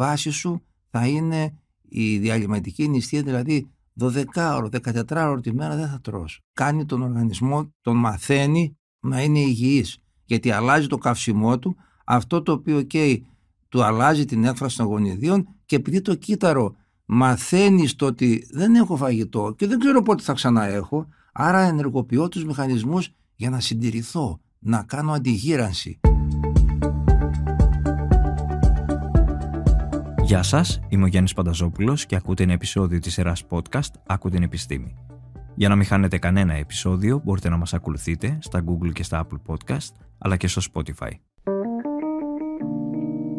βάση σου θα είναι η διαλυματική νηστεία, δηλαδή 12 ώρο, 14 ώρο τη μέρα δεν θα τρως. Κάνει τον οργανισμό, τον μαθαίνει να είναι υγιής, γιατί αλλάζει το καυσιμό του, αυτό το οποίο και του αλλάζει την έκφραση των γονιδίων και επειδή το κύτταρο μαθαίνει στο ότι δεν έχω φαγητό και δεν ξέρω πότε θα ξαναέχω, άρα ενεργοποιώ τους μηχανισμούς για να συντηρηθώ, να κάνω αντιγύρανση. Γεια σας, είμαι ο Γιάννης Πανταζόπουλος και ακούτε ένα επεισόδιο της ΕΡΑΣ podcast «Ακούτε την επιστήμη». Για να μην χάνετε κανένα επεισόδιο μπορείτε να μας ακολουθείτε στα Google και στα Apple Podcast αλλά και στο Spotify.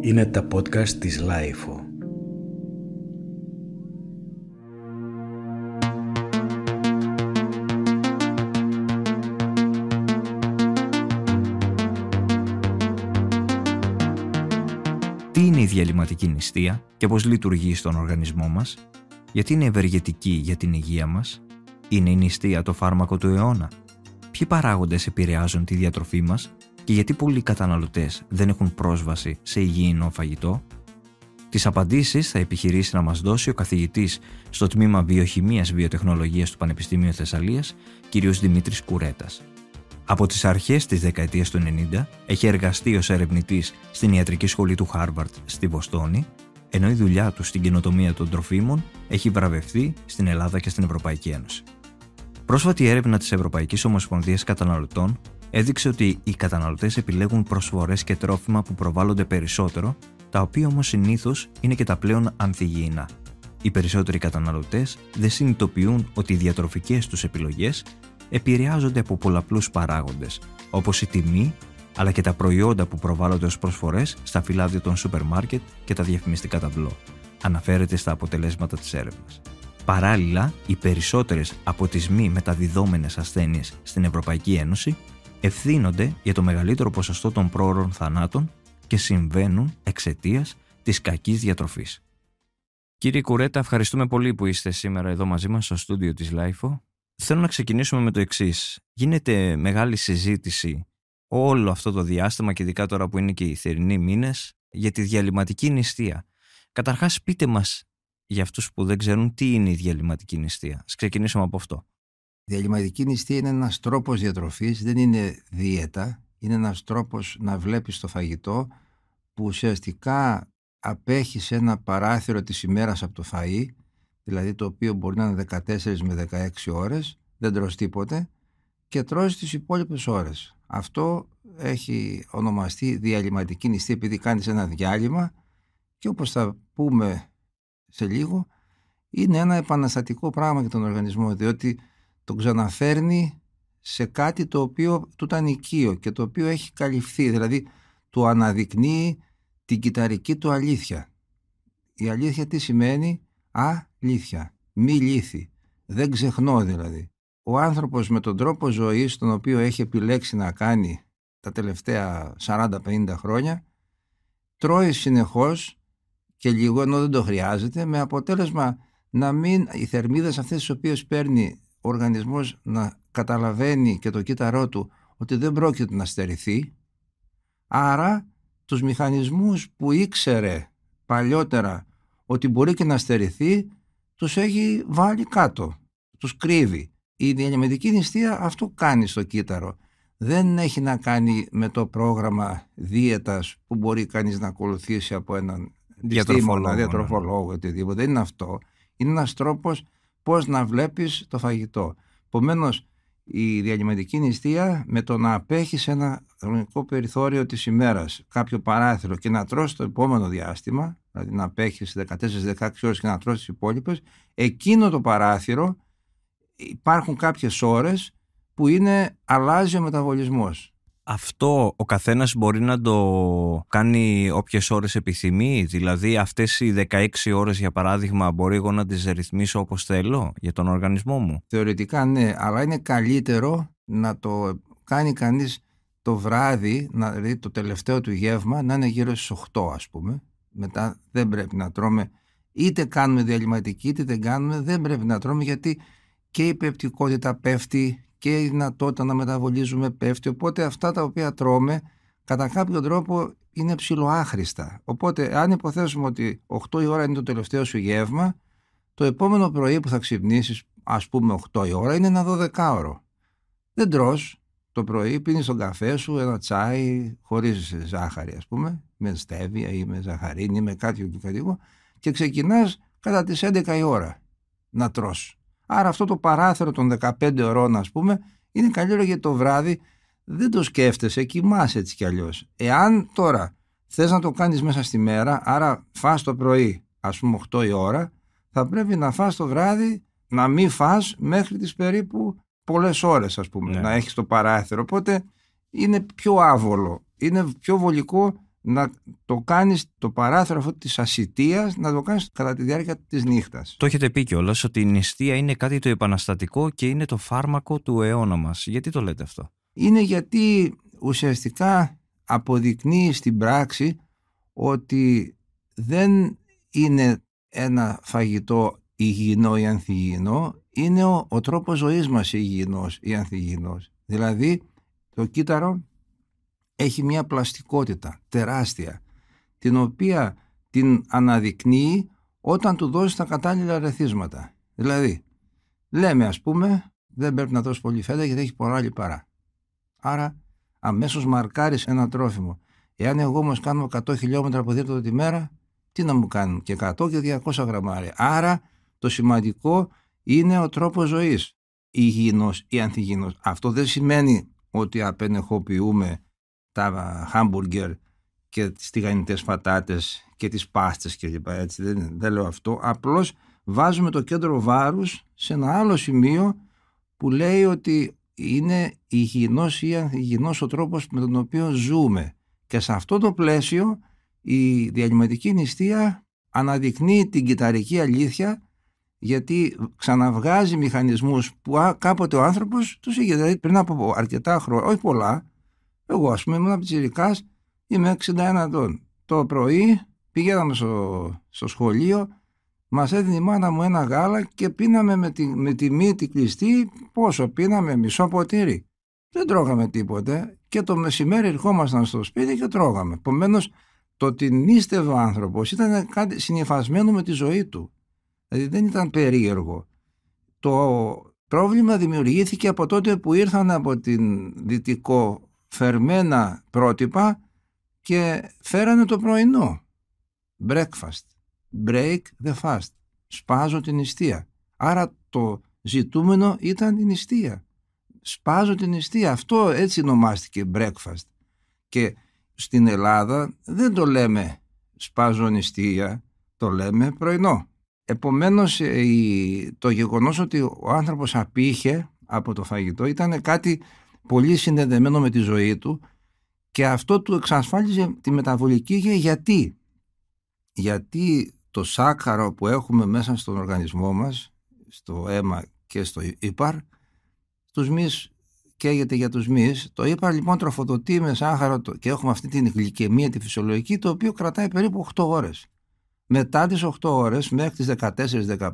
Είναι τα podcast της LIFO. διαλυματική νηστεία και πώς λειτουργεί στον οργανισμό μας, γιατί είναι ευεργετική για την υγεία μας, είναι η νηστεία το φάρμακο του αιώνα, ποιοι παράγοντες επηρεάζουν τη διατροφή μας και γιατί πολλοί καταναλωτές δεν έχουν πρόσβαση σε υγιεινό φαγητό, Τις απαντήσεις θα επιχειρήσει να μας δώσει ο καθηγητής στο τμήμα Βιοχημείας Βιοτεχνολογίας του Πανεπιστημίου Θεσσαλίας, κ. Δημήτρης Κουρέτας. Από τις αρχές της δεκαετίας του 90 έχει εργαστεί ως ερευνητής στην Ιατρική Σχολή του Χάρβαρτ στη Βοστόνη, ενώ η δουλειά του στην καινοτομία των τροφίμων έχει βραβευτεί στην Ελλάδα και στην Ευρωπαϊκή Ένωση. Πρόσφατη έρευνα της Ευρωπαϊκής Ομοσπονδίας Καταναλωτών έδειξε ότι οι καταναλωτές επιλέγουν προσφορές και τρόφιμα που προβάλλονται περισσότερο, τα οποία όμως συνήθως είναι και τα πλέον ανθυγιεινά. Οι περισσότεροι καταναλωτές δεν συνειδητοποιούν ότι οι διατροφικές τους επιλογές επηρεάζονται από πολλαπλούς παράγοντες, όπως η τιμή, αλλά και τα προϊόντα που προβάλλονται ως προσφορές στα φυλάδια των σούπερ μάρκετ και τα διαφημιστικά ταμπλό, αναφέρεται στα αποτελέσματα της έρευνας. Παράλληλα, οι περισσότερες από τις μη μεταδιδόμενες ασθένειες στην Ευρωπαϊκή Ένωση ευθύνονται για το μεγαλύτερο ποσοστό των πρόωρων θανάτων και συμβαίνουν εξαιτίας της κακής διατροφής. Κύριε Κουρέτα, ευχαριστούμε πολύ που είστε σήμερα εδώ μαζί μας στο στούντιο της Λάιφο θέλω να ξεκινήσουμε με το εξής. Γίνεται μεγάλη συζήτηση όλο αυτό το διάστημα και ειδικά τώρα που είναι και οι θερινοί μήνες για τη διαλυματική νηστεία. Καταρχάς πείτε μας για αυτούς που δεν ξέρουν τι είναι η διαλυματική νηστεία. Ας ξεκινήσουμε από αυτό. Η διαλυματική νηστεία είναι ένας τρόπος διατροφής, δεν είναι δίαιτα. Είναι ένας τρόπος να βλέπεις το φαγητό που ουσιαστικά απέχει ένα παράθυρο της ημέρας από το φαΐ δηλαδή το οποίο μπορεί να είναι 14 με 16 ώρες, δεν τρως τίποτε και τρως τις υπόλοιπες ώρες. Αυτό έχει ονομαστεί διαλυματική νηστή επειδή κάνεις ένα διάλειμμα και όπως θα πούμε σε λίγο είναι ένα επαναστατικό πράγμα για τον οργανισμό διότι τον ξαναφέρνει σε κάτι το οποίο του ήταν οικείο και το οποίο έχει καλυφθεί δηλαδή του αναδεικνύει την κυταρική του αλήθεια. Η αλήθεια τι σημαίνει, α, μη λύθη, δεν ξεχνώ δηλαδή. Ο άνθρωπος με τον τρόπο ζωής τον οποίο έχει επιλέξει να κάνει τα τελευταία 40-50 χρόνια τρώει συνεχώς και λίγο ενώ δεν το χρειάζεται με αποτέλεσμα να μην οι θερμίδες αυτές τις οποίες παίρνει ο οργανισμός να καταλαβαίνει και το κύτταρό του ότι δεν πρόκειται να στερηθεί άρα τους μηχανισμούς που ήξερε παλιότερα ότι μπορεί και να στερηθεί τους έχει βάλει κάτω, τους κρύβει. Η διανεμητική νηστεία αυτό κάνει στο κύτταρο. Δεν έχει να κάνει με το πρόγραμμα δίαιτας που μπορεί κανείς να ακολουθήσει από έναν διατροφολόγο, ναι. διατροφολόγο οτιδήποτε. Δεν είναι αυτό. Είναι ένας τρόπος πώς να βλέπεις το φαγητό. Επομένως, η διαλυματική νηστεία με το να απέχεις ένα χρονικό περιθώριο της ημέρας, κάποιο παράθυρο και να τρώσει το επόμενο διάστημα, δηλαδή να απεχει 14 14-16 ώρες και να τρώσει τις υπόλοιπες, εκείνο το παράθυρο υπάρχουν κάποιες ώρες που είναι αλλάζει ο μεταβολισμός αυτό ο καθένας μπορεί να το κάνει όποιες ώρες επιθυμεί δηλαδή αυτές οι 16 ώρες για παράδειγμα μπορεί εγώ να τις ρυθμίσω όπως θέλω για τον οργανισμό μου Θεωρητικά ναι αλλά είναι καλύτερο να το κάνει κανείς το βράδυ δηλαδή το τελευταίο του γεύμα να είναι γύρω στις 8 ας πούμε μετά δεν πρέπει να τρώμε είτε κάνουμε διαλυματική είτε δεν κάνουμε δεν πρέπει να τρώμε γιατί και η πεπτικότητα πέφτει και η δυνατότητα να μεταβολίζουμε πέφτει. Οπότε αυτά τα οποία τρώμε κατά κάποιο τρόπο είναι ψηλοάχρηστα. Οπότε αν υποθέσουμε ότι 8 η ώρα είναι το τελευταίο σου γεύμα, το επόμενο πρωί που θα ξυπνήσεις ας πούμε 8 η ώρα είναι ένα 12 ώρο. Δεν τρως το πρωί, πίνεις τον καφέ σου, ένα τσάι χωρίς ζάχαρη ας πούμε, με στέβια ή με ζαχαρίνη ή με κάτι και και ξεκινάς κατά τις 11 η ώρα να τρως. Άρα αυτό το παράθυρο των 15 ώρων, ας πούμε, είναι καλύτερο για το βράδυ. Δεν το σκέφτεσαι, κοιμάσαι έτσι κι αλλιώς. Εάν τώρα θες να το κάνεις μέσα στη μέρα, άρα φας το πρωί, ας πούμε 8 η ώρα, θα πρέπει να φας το βράδυ, να μην φας μέχρι τις περίπου πολλές ώρες, ας πούμε, ναι. να έχεις το παράθυρο. Οπότε είναι πιο άβολο, είναι πιο βολικό να το κάνεις το παράθυρο αυτό της ασυτείας να το κάνεις κατά τη διάρκεια της νύχτας. Το έχετε πει κιόλας ότι η νηστεία είναι κάτι το επαναστατικό και είναι το φάρμακο του αιώνα μας. Γιατί το λέτε αυτό, Είναι γιατί ουσιαστικά αποδεικνύει στην πράξη ότι δεν είναι ένα φαγητό υγιεινό ή ανθυγιεινό, είναι ο, ο τρόπος ζωής μας υγιεινός ή ανθυγιεινός. Δηλαδή το κύτταρο έχει μια πλαστικότητα τεράστια την οποία την αναδεικνύει όταν του δώσει τα κατάλληλα ρεθίσματα. Δηλαδή, λέμε ας πούμε, δεν πρέπει να δώσεις πολύ φέτα γιατί έχει πολλά λιπαρά. Άρα, αμέσως μαρκάρεις ένα τρόφιμο. Εάν εγώ όμως κάνω 100 χιλιόμετρα από δίπλα τη μέρα, τι να μου κάνουν και 100 και 200 γραμμάρια. Άρα, το σημαντικό είναι ο τρόπος ζωής. Υγιεινός ή ανθυγιεινός. Αυτό δεν σημαίνει ότι απενεχοποιούμε τα χάμπουργκερ και τις τηγανιτές φατάτες και τις πάστες και λοιπά, δεν, δεν λέω αυτό απλώς βάζουμε το κέντρο βάρους σε ένα άλλο σημείο που λέει ότι είναι υγιεινός ή υγιεινός ο τρόπος με τον οποίο ζούμε και σε αυτό το πλαίσιο η διαλυματική νηστεία αναδεικνύει την κυταρική αλήθεια γιατί ξαναβγάζει μηχανισμούς που κάποτε ο άνθρωπος τους είχε. Δηλαδή πριν από αρκετά χρόνια, όχι πολλά, εγώ, ας πούμε, ήμουν από πιτσυρικά, είμαι 61 ετών. Το πρωί πηγαίναμε στο, σχολείο, μας έδινε η μάνα μου ένα γάλα και πίναμε με τη, με τη μύτη κλειστή. Πόσο πίναμε, μισό ποτήρι. Δεν τρώγαμε τίποτε. Και το μεσημέρι ερχόμασταν στο σπίτι και τρώγαμε. Επομένως, το ότι νίστευε ο άνθρωπος ήταν κάτι συνηθισμένο με τη ζωή του. Δηλαδή δεν ήταν περίεργο. Το πρόβλημα δημιουργήθηκε από τότε που ήρθαν από την δυτικό φερμένα πρότυπα και φέρανε το πρωινό. Breakfast, break the fast, σπάζω την νηστεία. Άρα το ζητούμενο ήταν η νηστεία. Σπάζω την νηστεία, αυτό έτσι ονομάστηκε breakfast. Και στην Ελλάδα δεν το λέμε σπάζω νηστεία, το λέμε πρωινό. Επομένως ε, το γεγονός ότι ο άνθρωπος απήχε από το φαγητό ήταν κάτι πολύ συνδεδεμένο με τη ζωή του και αυτό του εξασφάλιζε τη μεταβολική υγεία. Γιατί? Γιατί το σάκαρο που έχουμε μέσα στον οργανισμό μας, στο αίμα και στο ύπαρ, στους μυς καίγεται για τους μυς. Το ύπαρ λοιπόν τροφοδοτεί με σάχαρο και έχουμε αυτή την γλυκαιμία τη φυσιολογική, το οποίο κρατάει περίπου 8 ώρες. Μετά τις 8 ώρες, μέχρι τις 14-15,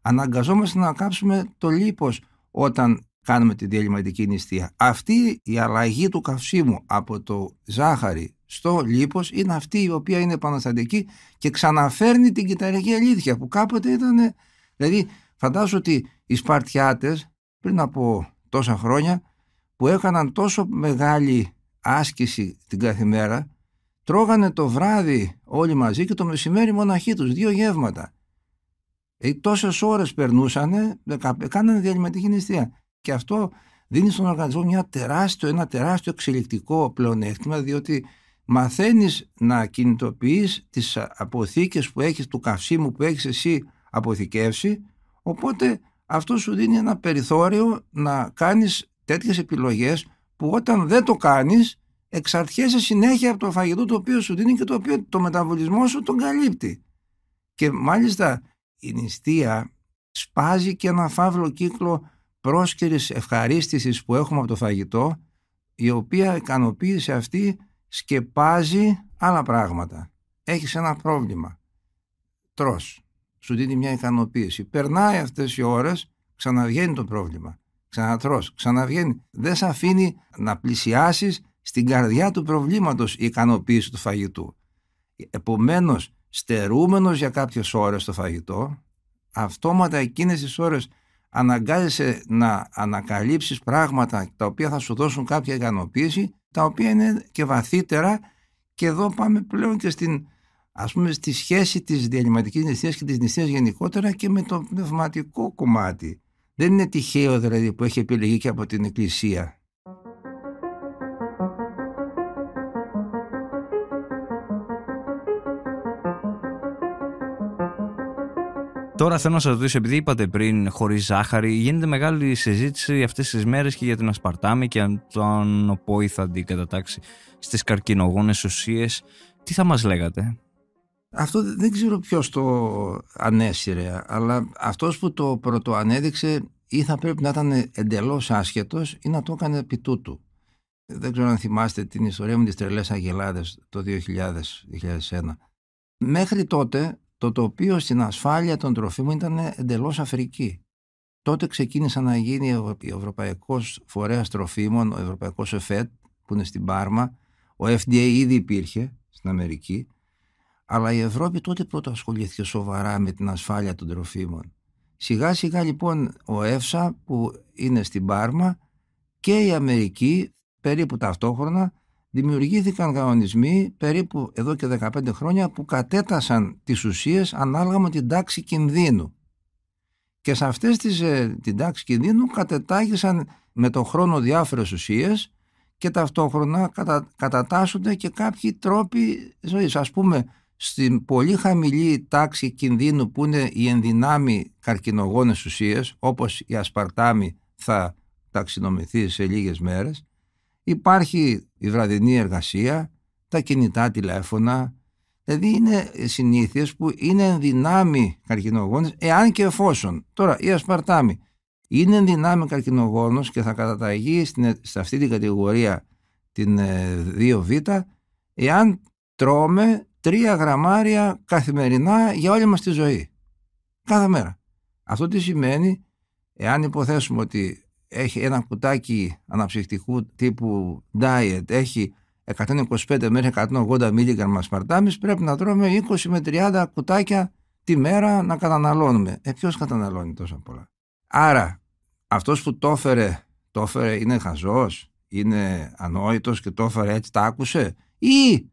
αναγκαζόμαστε να κάψουμε το λίπος όταν κάνουμε τη διαλυματική νηστεία. Αυτή η αλλαγή του καυσίμου από το ζάχαρη στο λίπος είναι αυτή η οποία είναι επαναστατική και ξαναφέρνει την κυταρική αλήθεια που κάποτε ήταν... Δηλαδή φαντάζω ότι οι Σπαρτιάτες πριν από τόσα χρόνια που έκαναν τόσο μεγάλη άσκηση την καθημέρα τρώγανε το βράδυ όλοι μαζί και το μεσημέρι μοναχοί τους, δύο γεύματα. Ε, τόσες ώρες περνούσανε, ε, ε, κάνανε διαλυματική νηστεία. Και αυτό δίνει στον οργανισμό μια τεράστιο, ένα τεράστιο εξελικτικό πλεονέκτημα, διότι μαθαίνεις να κινητοποιείς τις αποθήκες που έχεις, του καυσίμου που έχεις εσύ αποθηκεύσει, οπότε αυτό σου δίνει ένα περιθώριο να κάνεις τέτοιες επιλογές που όταν δεν το κάνεις εξαρτιέσαι συνέχεια από το φαγητό το οποίο σου δίνει και το οποίο το μεταβολισμό σου τον καλύπτει. Και μάλιστα η νηστεία σπάζει και ένα φαύλο κύκλο πρόσκαιρης ευχαρίστησης που έχουμε από το φαγητό, η οποία ικανοποίηση αυτή σκεπάζει άλλα πράγματα. Έχεις ένα πρόβλημα. Τρως. Σου δίνει μια ικανοποίηση. Περνάει αυτές οι ώρες, ξαναβγαίνει το πρόβλημα. Ξανατρως, ξαναβγαίνει. Δεν σε αφήνει να πλησιάσεις στην καρδιά του προβλήματος η ικανοποίηση του φαγητού. Επομένως, στερούμενος για κάποιες ώρες το φαγητό, αυτόματα εκείνες τις ώρες αναγκάζεσαι να ανακαλύψεις πράγματα τα οποία θα σου δώσουν κάποια ικανοποίηση τα οποία είναι και βαθύτερα και εδώ πάμε πλέον και στην ας πούμε στη σχέση της διαλυματικής νηστείας και της νηστείας γενικότερα και με το πνευματικό κομμάτι. Δεν είναι τυχαίο δηλαδή που έχει επιλεγεί και από την Εκκλησία Τώρα θέλω να σας ρωτήσω, επειδή είπατε πριν χωρίς ζάχαρη, γίνεται μεγάλη συζήτηση αυτές τις μέρες και για την ασπαρτάμη και αν τον οπόη θα την κατατάξει στις καρκινογόνες ουσίες. Τι θα μας λέγατε. Αυτό δεν ξέρω ποιος το ανέσυρε, αλλά αυτός που το πρωτοανέδειξε ή θα πρέπει να ήταν εντελώς άσχετος ή να το έκανε επί τούτου. Δεν ξέρω αν θυμάστε την ιστορία με τις τρελές Αγελάδες το 2000-2001. Μέχρι τότε το τοπίο στην ασφάλεια των τροφίμων ήταν εντελώς Αφρική. Τότε ξεκίνησε να γίνει ο Ευρωπαϊκός Φορέας Τροφίμων, ο Ευρωπαϊκός ΕΦΕΤ, που είναι στην Πάρμα. Ο FDA ήδη υπήρχε στην Αμερική. Αλλά η Ευρώπη τότε πρώτα ασχολήθηκε σοβαρά με την ασφάλεια των τροφίμων. Σιγά σιγά λοιπόν ο ΕΦΣΑ που είναι στην Πάρμα και η Αμερική περίπου ταυτόχρονα δημιουργήθηκαν κανονισμοί περίπου εδώ και 15 χρόνια που κατέτασαν τις ουσίες ανάλογα με την τάξη κινδύνου. Και σε αυτές τις, ε, την τάξη κινδύνου κατετάγησαν με τον χρόνο διάφορες ουσίες και ταυτόχρονα κατα, κατατάσσονται και κάποιοι τρόποι ζωής. Ας πούμε, στην πολύ χαμηλή τάξη κινδύνου που είναι οι ενδυνάμοι καρκινογόνες ουσίες, όπως η ασπαρτάμι θα ταξινομηθεί σε λίγες μέρες, Υπάρχει η βραδινή εργασία, τα κινητά τηλέφωνα, δηλαδή είναι συνήθειες που είναι ενδυνάμει καρκινογόνες, εάν και εφόσον. Τώρα η ασπαρτάμι είναι ενδυνάμει καρκινογόνος και θα καταταγεί στην, ε, σε αυτή την κατηγορία την 2β ε, εάν τρώμε τρία γραμμάρια καθημερινά για όλη μας τη ζωή. Κάθε μέρα. Αυτό τι σημαίνει εάν υποθέσουμε ότι έχει ένα κουτάκι αναψυχτικού τύπου diet, έχει 125 μέχρι 180 μίλιγκραμμα σπαρτάμις, πρέπει να τρώμε 20 με 30 κουτάκια τη μέρα να καταναλώνουμε. Ε, ποιος καταναλώνει τόσα πολλά. Άρα, αυτός που το έφερε, το έφερε είναι χαζός, είναι ανόητος και το έφερε έτσι, τα άκουσε ή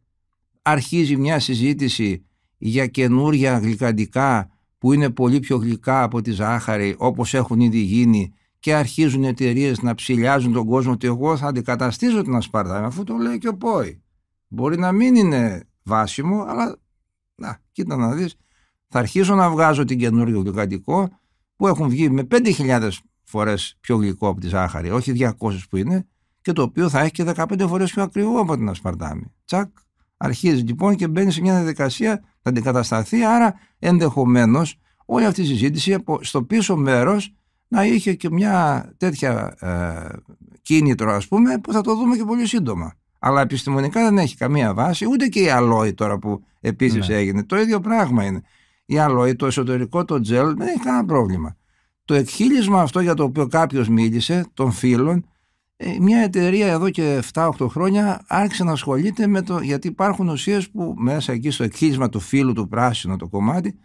αρχίζει μια συζήτηση για καινούρια γλυκαντικά που είναι πολύ πιο γλυκά από τη ζάχαρη όπως έχουν ήδη γίνει και αρχίζουν οι εταιρείες να ψηλιάζουν τον κόσμο ότι εγώ θα αντικαταστήσω την Ασπαρτά, αφού το λέει και ο Πόη. Μπορεί να μην είναι βάσιμο, αλλά να, κοίτα να δεις. θα αρχίσω να βγάζω την καινούργια γλυκαντικό που έχουν βγει με 5.000 φορές πιο γλυκό από τη ζάχαρη, όχι 200 που είναι, και το οποίο θα έχει και 15 φορές πιο ακριβό από την ασπαρτάμι. Τσακ, αρχίζεις λοιπόν και μπαίνεις σε μια διαδικασία, θα αντικατασταθεί, άρα ενδεχομένως όλη αυτή η συζήτηση στο πίσω μέρος να είχε και μια τέτοια ε, κίνητρο ας πούμε που θα το δούμε και πολύ σύντομα. Αλλά επιστημονικά δεν έχει καμία βάση, ούτε και η αλόη τώρα που επίσης ναι. έγινε. Το ίδιο πράγμα είναι. Η αλόη, το εσωτερικό, το τζέλ, δεν έχει κανένα πρόβλημα. Το εκχύλισμα αυτό για το οποίο κάποιος μίλησε, των φίλων, ε, μια εταιρεία εδώ και 7-8 χρόνια άρχισε να ασχολείται με το. γιατί υπάρχουν ουσίες που μέσα εκεί στο εκχύλισμα του φύλου, του πράσινου, το κομμάτι,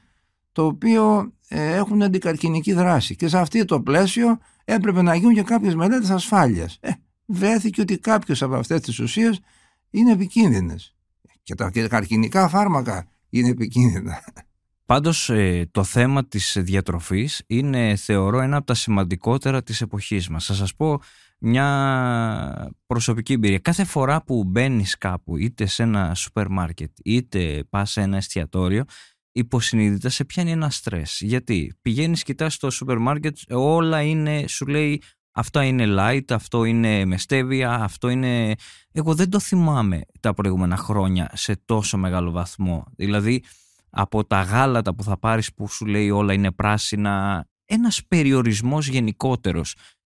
το οποίο ε, έχουν αντικαρκυνική δράση. Και σε αυτό το πλαίσιο έπρεπε να γίνουν και κάποιες μελέτες ασφάλειας. Ε, βρέθηκε ότι κάποιε από αυτές τις ουσίες είναι επικίνδυνες. Και τα καρκινικά φάρμακα είναι επικίνδυνα. Πάντως ε, το θέμα της διατροφής είναι θεωρώ ένα από τα σημαντικότερα της εποχής μας. Θα σας πω μια προσωπική εμπειρία. Κάθε φορά που μπαίνεις κάπου είτε σε ένα σούπερ μάρκετ είτε πας σε ένα εστιατόριο υποσυνείδητα σε πιάνει ένα στρες. Γιατί πηγαίνεις, κοιτάς στο σούπερ μάρκετ, όλα είναι, σου λέει αυτά είναι light, αυτό είναι με στέβια, αυτό είναι. Εγώ δεν το θυμάμαι τα προηγούμενα χρόνια σε τόσο μεγάλο βαθμό. Δηλαδή, από τα γάλατα που θα πάρεις που σου λέει όλα είναι πράσινα, ένας περιορισμός γενικότερος.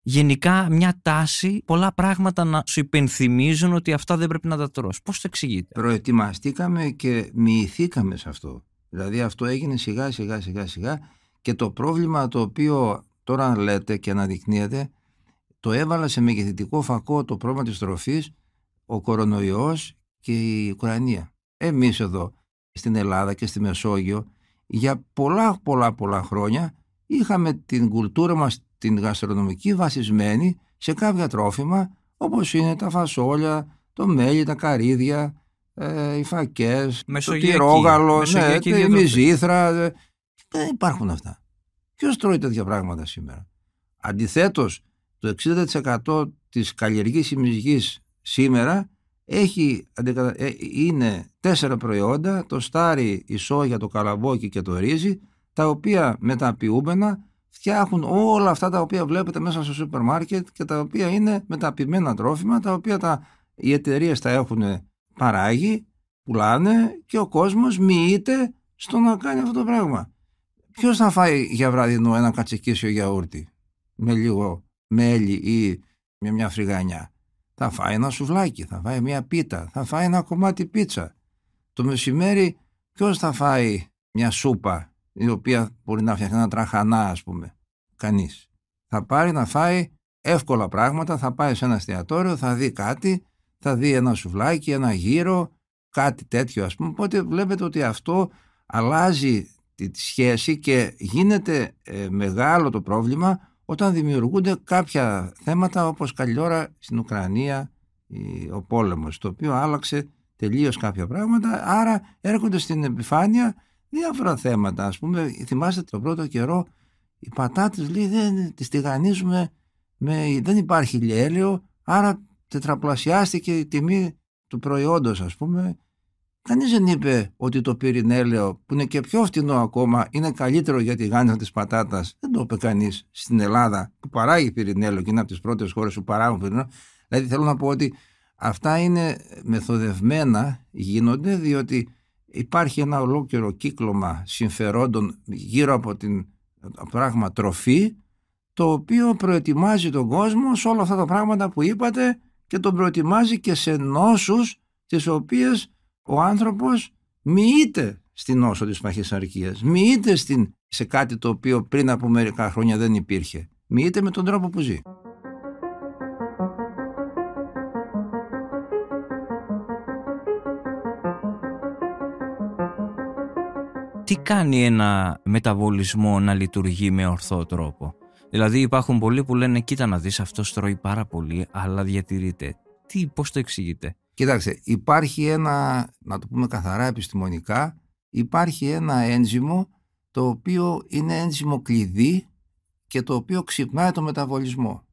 Γενικά μια τάση, πολλά πράγματα να σου υπενθυμίζουν ότι αυτά δεν πρέπει να τα τρως. Πώς το εξηγείτε? Προετοιμαστήκαμε και μοιηθήκαμε σε αυτό. Δηλαδή αυτό έγινε σιγά σιγά σιγά σιγά και το πρόβλημα το οποίο τώρα λέτε και αναδεικνύεται το έβαλα σε μεγεθυντικό φακό το πρόβλημα της τροφής ο κορονοϊός και η Ουκρανία. Εμείς εδώ στην Ελλάδα και στη Μεσόγειο για πολλά πολλά πολλά χρόνια είχαμε την κουλτούρα μας την γαστρονομική βασισμένη σε κάποια τρόφιμα όπως είναι τα φασόλια, το μέλι, τα καρύδια, ε, οι φακές, το τυρόγαλο, ναι, η μυζήθρα. Δεν ε, υπάρχουν αυτά. Ποιος τρώει τέτοια πράγματα σήμερα. Αντιθέτως, το 60% της καλλιεργής ημιζικής σήμερα έχει, ε, είναι τέσσερα προϊόντα, το στάρι, η σόγια, το καλαμπόκι και το ρύζι, τα οποία μεταποιούμενα φτιάχνουν όλα αυτά τα οποία βλέπετε μέσα στο σούπερ μάρκετ και τα οποία είναι μεταποιημένα τρόφιμα, τα οποία τα, οι εταιρείες τα έχουν παράγει, πουλάνε και ο κόσμος μοιείται στο να κάνει αυτό το πράγμα. Ποιος θα φάει για βραδινό ένα κατσικίσιο γιαούρτι με λίγο μέλι ή με μια φρυγανιά. Θα φάει ένα σουβλάκι, θα φάει μια πίτα, θα φάει ένα κομμάτι πίτσα. Το μεσημέρι ποιος θα φάει μια σούπα η οποία μπορεί να φτιαχνει ένα τραχανά ας πούμε. Κανείς. Θα πάρει να φάει εύκολα πράγματα, θα πάει σε ένα εστιατόριο, θα δει κάτι θα δει ένα σουβλάκι, ένα γύρο, κάτι τέτοιο ας πούμε. Οπότε βλέπετε ότι αυτό αλλάζει τη σχέση και γίνεται ε, μεγάλο το πρόβλημα όταν δημιουργούνται κάποια θέματα όπως καλλιόρα στην Ουκρανία η, ο πόλεμος, το οποίο άλλαξε τελείως κάποια πράγματα, άρα έρχονται στην επιφάνεια διάφορα θέματα. Ας πούμε, θυμάστε το πρώτο καιρό οι πατάτες λέει, δεν, τις τηγανίζουμε, με, δεν υπάρχει λιέλαιο, άρα τετραπλασιάστηκε η τιμή του προϊόντος ας πούμε κανείς δεν είπε ότι το πυρηνέλαιο που είναι και πιο φτηνό ακόμα είναι καλύτερο για τη γάντια της πατάτας. Δεν το είπε κανείς στην Ελλάδα που παράγει πυρηνέλαιο και είναι από τις πρώτες χώρες που παράγουν πυρηνέλαιο. Δηλαδή θέλω να πω ότι αυτά είναι μεθοδευμένα γίνονται διότι υπάρχει ένα ολόκληρο κύκλωμα συμφερόντων γύρω από την πράγμα τροφή το οποίο προετοιμάζει τον κόσμο σε όλα αυτά τα πράγματα που είπατε και τον προετοιμάζει και σε νόσους τις οποίες ο άνθρωπος μοιείται στην νόσο της παχυσαρκίας, μοιείται στην, σε κάτι το οποίο πριν από μερικά χρόνια δεν υπήρχε, μοιείται με τον τρόπο που ζει. Τι κάνει ένα μεταβολισμό να λειτουργεί με ορθό τρόπο. Δηλαδή υπάρχουν πολλοί που λένε κοίτα να δεις αυτός τρώει πάρα πολύ αλλά διατηρείται. Τι, πώς το εξηγείτε. Κοιτάξτε υπάρχει ένα, να το πούμε καθαρά επιστημονικά, υπάρχει ένα ένζυμο το οποίο είναι ένζυμο κλειδί και το οποίο ξυπνάει το μεταβολισμό.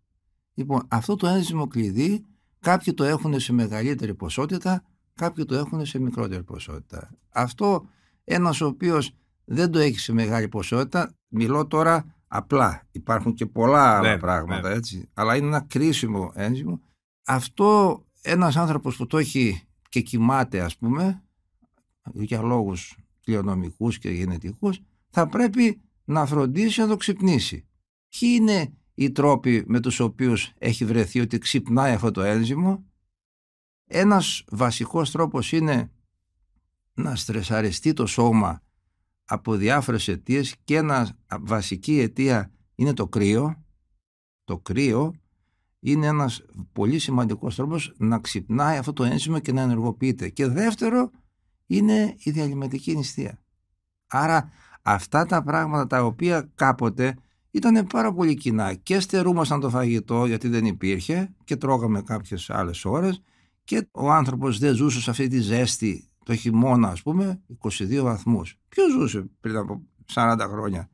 Λοιπόν, αυτό το ένζυμο κλειδί κάποιοι το έχουν σε μεγαλύτερη ποσότητα, κάποιοι το έχουν σε μικρότερη ποσότητα. Αυτό ένας ο οποίος δεν το έχει σε μεγάλη ποσότητα, μιλώ τώρα απλά. Υπάρχουν και πολλά άλλα ναι, πράγματα, ναι. έτσι. Αλλά είναι ένα κρίσιμο ένζυμο. Αυτό ένας άνθρωπος που το έχει και κοιμάται, ας πούμε, για λόγους κλειονομικούς και γενετικούς, θα πρέπει να φροντίσει να το ξυπνήσει. Ποιοι είναι οι τρόποι με τους οποίους έχει βρεθεί ότι ξυπνάει αυτό το ένζυμο. Ένας βασικός τρόπος είναι να στρεσαριστεί το σώμα από διάφορες αιτίες και ένα βασική αιτία είναι το κρύο. Το κρύο είναι ένας πολύ σημαντικός τρόπος να ξυπνάει αυτό το ένζυμο και να ενεργοποιείται. Και δεύτερο είναι η διαλυματική νηστεία. Άρα αυτά τα πράγματα τα οποία κάποτε ήταν πάρα πολύ κοινά και στερούμασταν το φαγητό γιατί δεν υπήρχε και τρώγαμε κάποιες άλλες ώρες και ο άνθρωπος δεν ζούσε σε αυτή τη ζέστη το χειμώνα, ας πούμε, 22 βαθμούς. Ποιος ζούσε πριν από 40 χρόνια.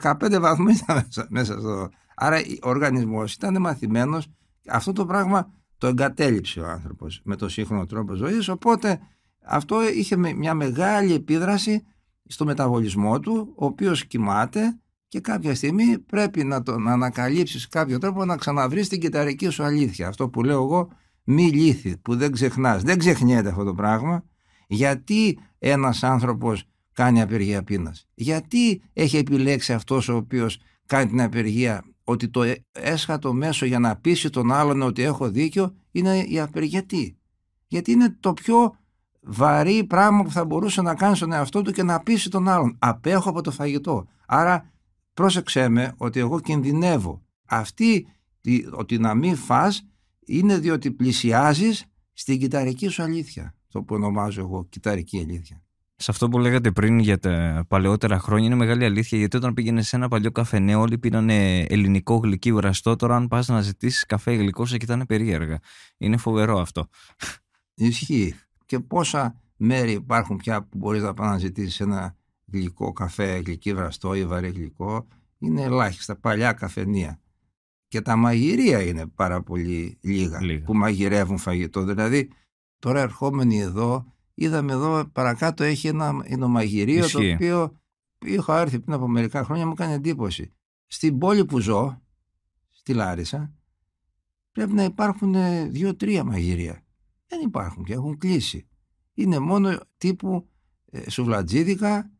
15 βαθμού ήταν μέσα, μέσα στο... Άρα ο οργανισμός ήταν μαθημένος. Αυτό το πράγμα το εγκατέλειψε ο άνθρωπος με το σύγχρονο τρόπο ζωής, Οπότε αυτό είχε μια μεγάλη επίδραση στο μεταβολισμό του, ο οποίος κοιμάται και κάποια στιγμή πρέπει να τον ανακαλύψεις κάποιο τρόπο να ξαναβρεις την κυταρική σου αλήθεια. Αυτό που λέω εγώ μη λύθη, που δεν ξεχνάς. Δεν ξεχνιέται αυτό το πράγμα. Γιατί ένας άνθρωπος κάνει απεργία πείνας. Γιατί έχει επιλέξει αυτός ο οποίος κάνει την απεργία ότι το έσχατο μέσο για να πείσει τον άλλον ότι έχω δίκιο είναι η απεργία Γιατί είναι το πιο βαρύ πράγμα που θα μπορούσε να κάνει στον εαυτό του και να πείσει τον άλλον. Απέχω από το φαγητό. Άρα πρόσεξέ με ότι εγώ κινδυνεύω. Αυτή ότι να μην φας είναι διότι πλησιάζεις στην κυταρική σου αλήθεια αυτό που ονομάζω εγώ κυταρική αλήθεια. Σε αυτό που λέγατε πριν για τα παλαιότερα χρόνια είναι μεγάλη αλήθεια γιατί όταν πήγαινε σε ένα παλιό καφενέ ναι, όλοι πήραν ελληνικό γλυκί βραστό Τώρα, αν πας να ζητήσεις καφέ γλυκό, σε κοιτάνε περίεργα. Είναι φοβερό αυτό. Ισχύει. Και πόσα μέρη υπάρχουν πια που μπορείς να πας να ζητήσεις ένα γλυκό καφέ, γλυκί βραστό ή βαρύ γλυκό. Είναι ελάχιστα παλιά καφενεία. Και τα μαγειρία είναι πάρα πολύ λίγα, λίγα. που μαγειρεύουν φαγητό. Δηλαδή, Τώρα ερχόμενοι εδώ, είδαμε εδώ παρακάτω έχει ένα ενομαγειρίο το οποίο είχα έρθει πριν από μερικά χρόνια, μου κάνει εντύπωση. Στην πόλη που ζω, στη Λάρισα, πρέπει να υπάρχουν ε, δύο-τρία μαγειρία. Δεν υπάρχουν και έχουν κλείσει. Είναι μόνο τύπου ε, σουβλατζίδικα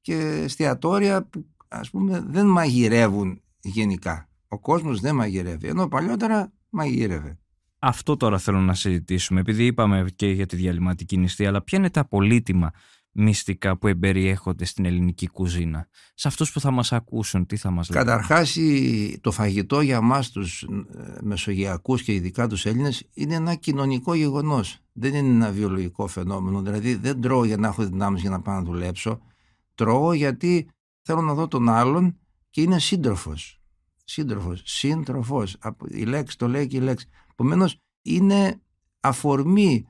και εστιατόρια που ας πούμε δεν μαγειρεύουν γενικά. Ο κόσμος δεν μαγειρεύει, ενώ παλιότερα μαγείρευε. Αυτό τώρα θέλω να συζητήσουμε, επειδή είπαμε και για τη διαλυματική νηστεία, αλλά ποια είναι τα πολύτιμα μυστικά που εμπεριέχονται στην ελληνική κουζίνα. Σε αυτούς που θα μας ακούσουν, τι θα μας λένε. Καταρχάς το φαγητό για μας τους ε, μεσογειακούς και ειδικά τους Έλληνες είναι ένα κοινωνικό γεγονός. Δεν είναι ένα βιολογικό φαινόμενο. Δηλαδή δεν τρώω για να έχω δυνάμεις για να πάω να δουλέψω. Τρώω γιατί θέλω να δω τον άλλον και είναι σύντροφος σύντροφος, σύντροφος, η λέξη το λέει και η λέξη. Επομένως, είναι αφορμή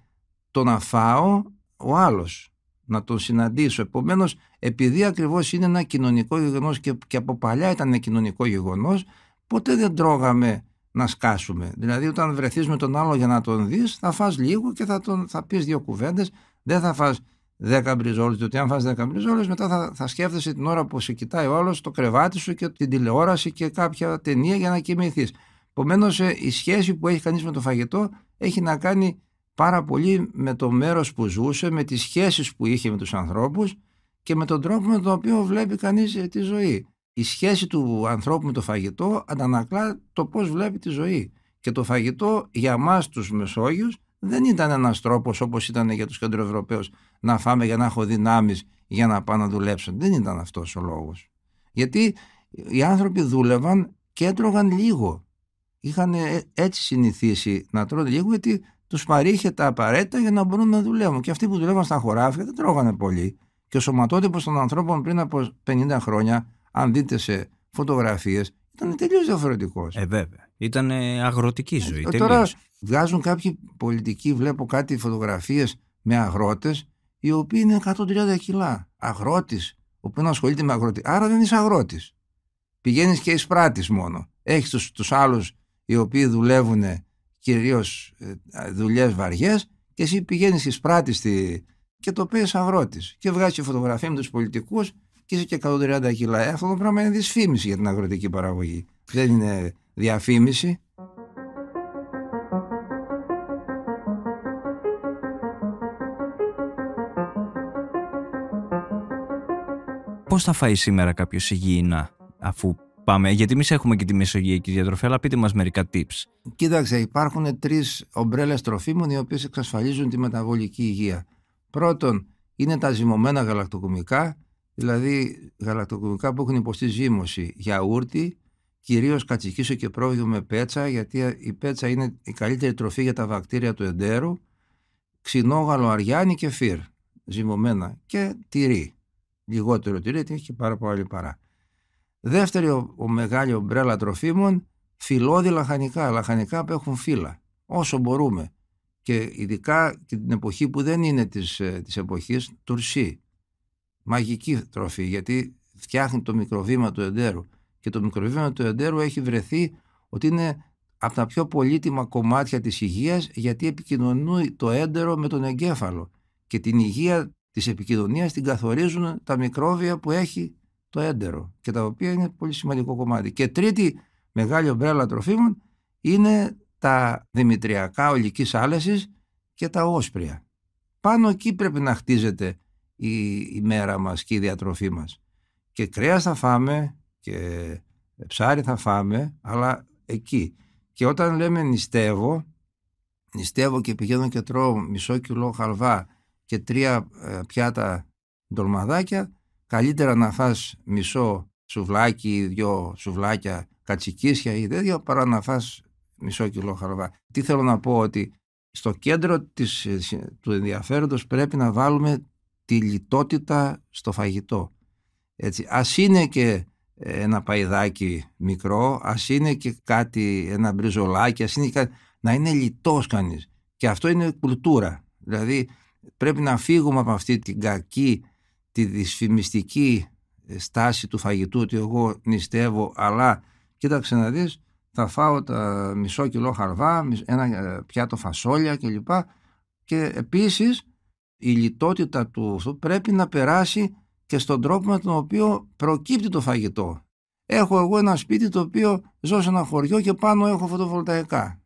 το να φάω ο άλλος, να τον συναντήσω. Επομένως, επειδή ακριβώς είναι ένα κοινωνικό γεγονός και, και από παλιά ήταν ένα κοινωνικό γεγονός, ποτέ δεν τρώγαμε να σκάσουμε. Δηλαδή, όταν βρεθείς με τον άλλο για να τον δεις, θα φας λίγο και θα, τον, θα πεις δύο κουβέντες, δεν θα φας δέκα μπριζόλες. Διότι αν φας δέκα μπριζόλες, μετά θα, θα σκέφτεσαι την ώρα που σε κοιτάει ο άλλος το κρεβάτι σου και την τηλεόραση και κάποια ταινία για να κοιμηθείς. Επομένως, ε, η σχέση που έχει κανείς με το φαγητό έχει να κάνει πάρα πολύ με το μέρος που ζούσε, με τις σχέσεις που είχε με τους ανθρώπους και με τον τρόπο με τον οποίο βλέπει κανείς ε, τη ζωή. Η σχέση του ανθρώπου με το φαγητό αντανακλά το πώς βλέπει τη ζωή. Και το φαγητό για εμά τους Μεσόγειους δεν ήταν ένας τρόπος όπως ήταν για τους Κεντροευρωπαίους να φάμε για να έχω δυνάμεις για να πάω να δουλέψω. Δεν ήταν αυτός ο λόγος. Γιατί οι άνθρωποι δούλευαν και έτρωγαν λίγο. Είχαν ε, έτσι συνηθίσει να τρώνε λίγο γιατί τους παρήχε τα απαραίτητα για να μπορούν να δουλεύουν. Και αυτοί που δουλεύαν στα χωράφια δεν τρώγανε πολύ. Και ο σωματότυπος των ανθρώπων πριν από 50 χρόνια, αν δείτε σε φωτογραφίες, ήταν τελείως διαφορετικός. Ε, βέβαια. Ήταν ε, αγροτική ζωή. Ε, τώρα βγάζουν κάποιοι πολιτικοί, βλέπω κάτι φωτογραφίες με αγρότες οι οποίοι είναι 130 κιλά. Αγρότης, ο οποίος ασχολείται με αγρότη. Άρα δεν είσαι αγρότης. Πηγαίνεις και εισπράτη μόνο. Έχεις τους άλλους οι οποίοι δουλεύουν κυρίως ε, δουλειές βαριές και εσύ πηγαίνεις εισπράτη στη... και το παίρνει αγρότης. Και βγάζεις φωτογραφία με τους πολιτικούς και είσαι και 130 κιλά. Ε, αυτό το πράγμα είναι δυσφήμιση για την αγροτική παραγωγή. Δεν είναι διαφήμιση. πώς θα φάει σήμερα κάποιος υγιεινά αφού πάμε, γιατί εμείς έχουμε και τη μεσογειακή διατροφή, αλλά πείτε μας μερικά tips. Κοίταξε, υπάρχουν τρεις ομπρέλες τροφίμων οι οποίες εξασφαλίζουν τη μεταβολική υγεία. Πρώτον, είναι τα ζυμωμένα γαλακτοκομικά, δηλαδή γαλακτοκομικά που έχουν υποστεί ζύμωση, γιαούρτι, κυρίως κατσικίσιο και πρόβιο με πέτσα, γιατί η πέτσα είναι η καλύτερη τροφή για τα βακτήρια του εντέρου, ξινόγαλο αριάνι και φύρ, ζυμωμένα και τυρί λιγότερο τη έχει και πάρα πολύ παρά. Δεύτερη, ο, ο μεγάλη ομπρέλα τροφίμων, λαχανικά, λαχανικά που έχουν φύλλα, όσο μπορούμε. Και ειδικά την εποχή που δεν είναι της, ε, της εποχής, τουρσί. Μαγική τροφή, γιατί φτιάχνει το μικροβήμα του εντέρου. Και το μικροβήμα του εντέρου έχει βρεθεί ότι είναι από τα πιο πολύτιμα κομμάτια της υγείας γιατί επικοινωνεί το έντερο με τον εγκέφαλο και την υγεία Της επικοινωνίας την καθορίζουν τα μικρόβια που έχει το έντερο και τα οποία είναι πολύ σημαντικό κομμάτι. Και τρίτη μεγάλη ομπρέλα τροφίμων είναι τα δημητριακά ολικής άλεσης και τα όσπρια. Πάνω εκεί πρέπει να χτίζεται η, η μέρα μας και η διατροφή μας. Και κρέας θα φάμε και ψάρι θα φάμε, αλλά εκεί. Και όταν λέμε νηστεύω, νηστεύω και πηγαίνω και τρώω μισό κιλό χαλβά και τρία ε, πιάτα ντολμαδάκια, καλύτερα να φας μισό σουβλάκι ή δυο σουβλάκια κατσικίσια ή τέτοιο παρά να φας μισό κιλό χαρβά. Τι θέλω να πω ότι στο κέντρο ε, του ενδιαφέροντος πρέπει να βάλουμε τη λιτότητα στο φαγητό. Έτσι, ας είναι και ε, ένα παϊδάκι μικρό, ας είναι και κάτι, ένα μπριζολάκι, ας είναι και κάτι, να είναι λιτός κανείς. Και αυτό είναι κουλτούρα. Δηλαδή πρέπει να φύγουμε από αυτή την κακή, τη δυσφημιστική ε, στάση του φαγητού ότι εγώ νηστεύω αλλά κοίταξε να δεις θα φάω τα μισό κιλό χαρβά, ένα ε, πιάτο φασόλια κλπ. Και επίσης η λιτότητα του πρέπει να περάσει και στον τρόπο με τον οποίο προκύπτει το φαγητό. Έχω εγώ ένα σπίτι το οποίο ζω σε ένα χωριό και πάνω έχω φωτοβολταϊκά.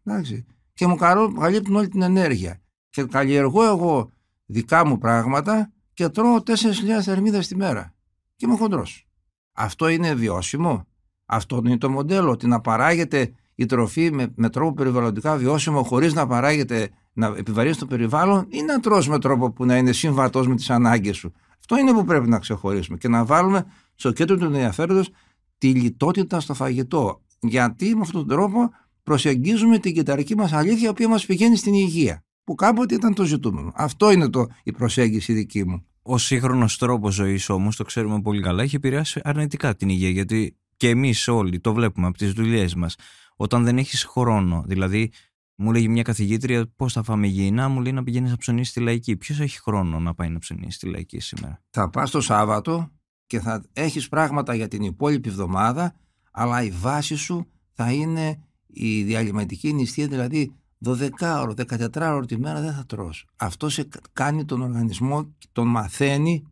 Και μου καλύπτουν όλη την ενέργεια. Και καλλιεργώ εγώ δικά μου πράγματα και τρώω 4.000 θερμίδες τη μέρα και είμαι χοντρός. Αυτό είναι βιώσιμο. Αυτό είναι το μοντέλο, ότι να παράγεται η τροφή με, με τρόπο περιβαλλοντικά βιώσιμο χωρίς να παράγεται, να επιβαρύνει το περιβάλλον ή να τρως με τρόπο που να είναι συμβατός με τις ανάγκες σου. Αυτό είναι που πρέπει να ξεχωρίσουμε και να βάλουμε στο κέντρο του ενδιαφέροντος τη λιτότητα στο φαγητό. Γιατί με αυτόν τον τρόπο προσεγγίζουμε την κυταρική μας αλήθεια η οποία μας πηγαίνει στην υγεία που κάποτε ήταν το ζητούμενο. Αυτό είναι το, η προσέγγιση δική μου. Ο σύγχρονος τρόπος ζωής όμως, το ξέρουμε πολύ καλά, έχει επηρεάσει αρνητικά την υγεία. Γιατί και εμείς όλοι το βλέπουμε από τις δουλειές μας. Όταν δεν έχεις χρόνο, δηλαδή μου λέγει μια καθηγήτρια πώς θα φάμε υγιεινά, μου λέει να πηγαίνεις να ψωνίσεις τη λαϊκή. Ποιος έχει χρόνο να πάει να ψωνίσει τη λαϊκή σήμερα. Θα πας το Σάββατο και θα έχεις πράγματα για την υπόλοιπη εβδομάδα, αλλά η βάση σου θα είναι η διαλυματική νηστεία, δηλαδή 12ωρο, 14ωρο τη μέρα δεν θα τρως. Αυτό σε κάνει τον οργανισμό, τον μαθαίνει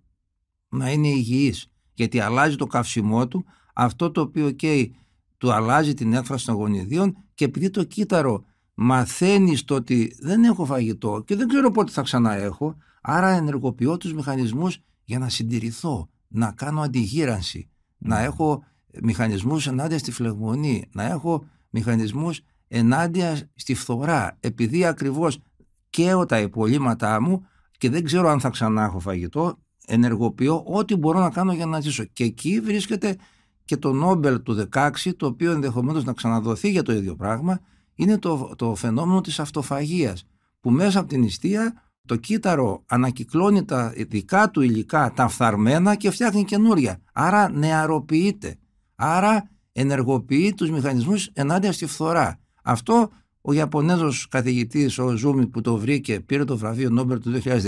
να είναι υγιής. Γιατί αλλάζει το καυσιμό του, αυτό το οποίο και του αλλάζει την έκφραση των γονιδίων και επειδή το κύτταρο μαθαίνει στο ότι δεν έχω φαγητό και δεν ξέρω πότε θα ξαναέχω, άρα ενεργοποιώ τους μηχανισμούς για να συντηρηθώ, να κάνω αντιγύρανση, να ναι. έχω μηχανισμούς ενάντια στη φλεγμονή, να έχω μηχανισμούς ενάντια στη φθορά επειδή ακριβώς καίω τα υπολείμματά μου και δεν ξέρω αν θα ξανά έχω φαγητό ενεργοποιώ ό,τι μπορώ να κάνω για να ζήσω και εκεί βρίσκεται και το Νόμπελ του 16 το οποίο ενδεχομένως να ξαναδοθεί για το ίδιο πράγμα είναι το, το φαινόμενο της αυτοφαγίας που μέσα από την ιστία το κύτταρο ανακυκλώνει τα δικά του υλικά, τα φθαρμένα και φτιάχνει καινούρια. Άρα νεαροποιείται. Άρα ενεργοποιεί τους μηχανισμούς ενάντια στη φθορά. Αυτό ο Ιαπωνέζος καθηγητής, ο Ζούμι που το βρήκε, πήρε το βραβείο Νόμπελ του 2016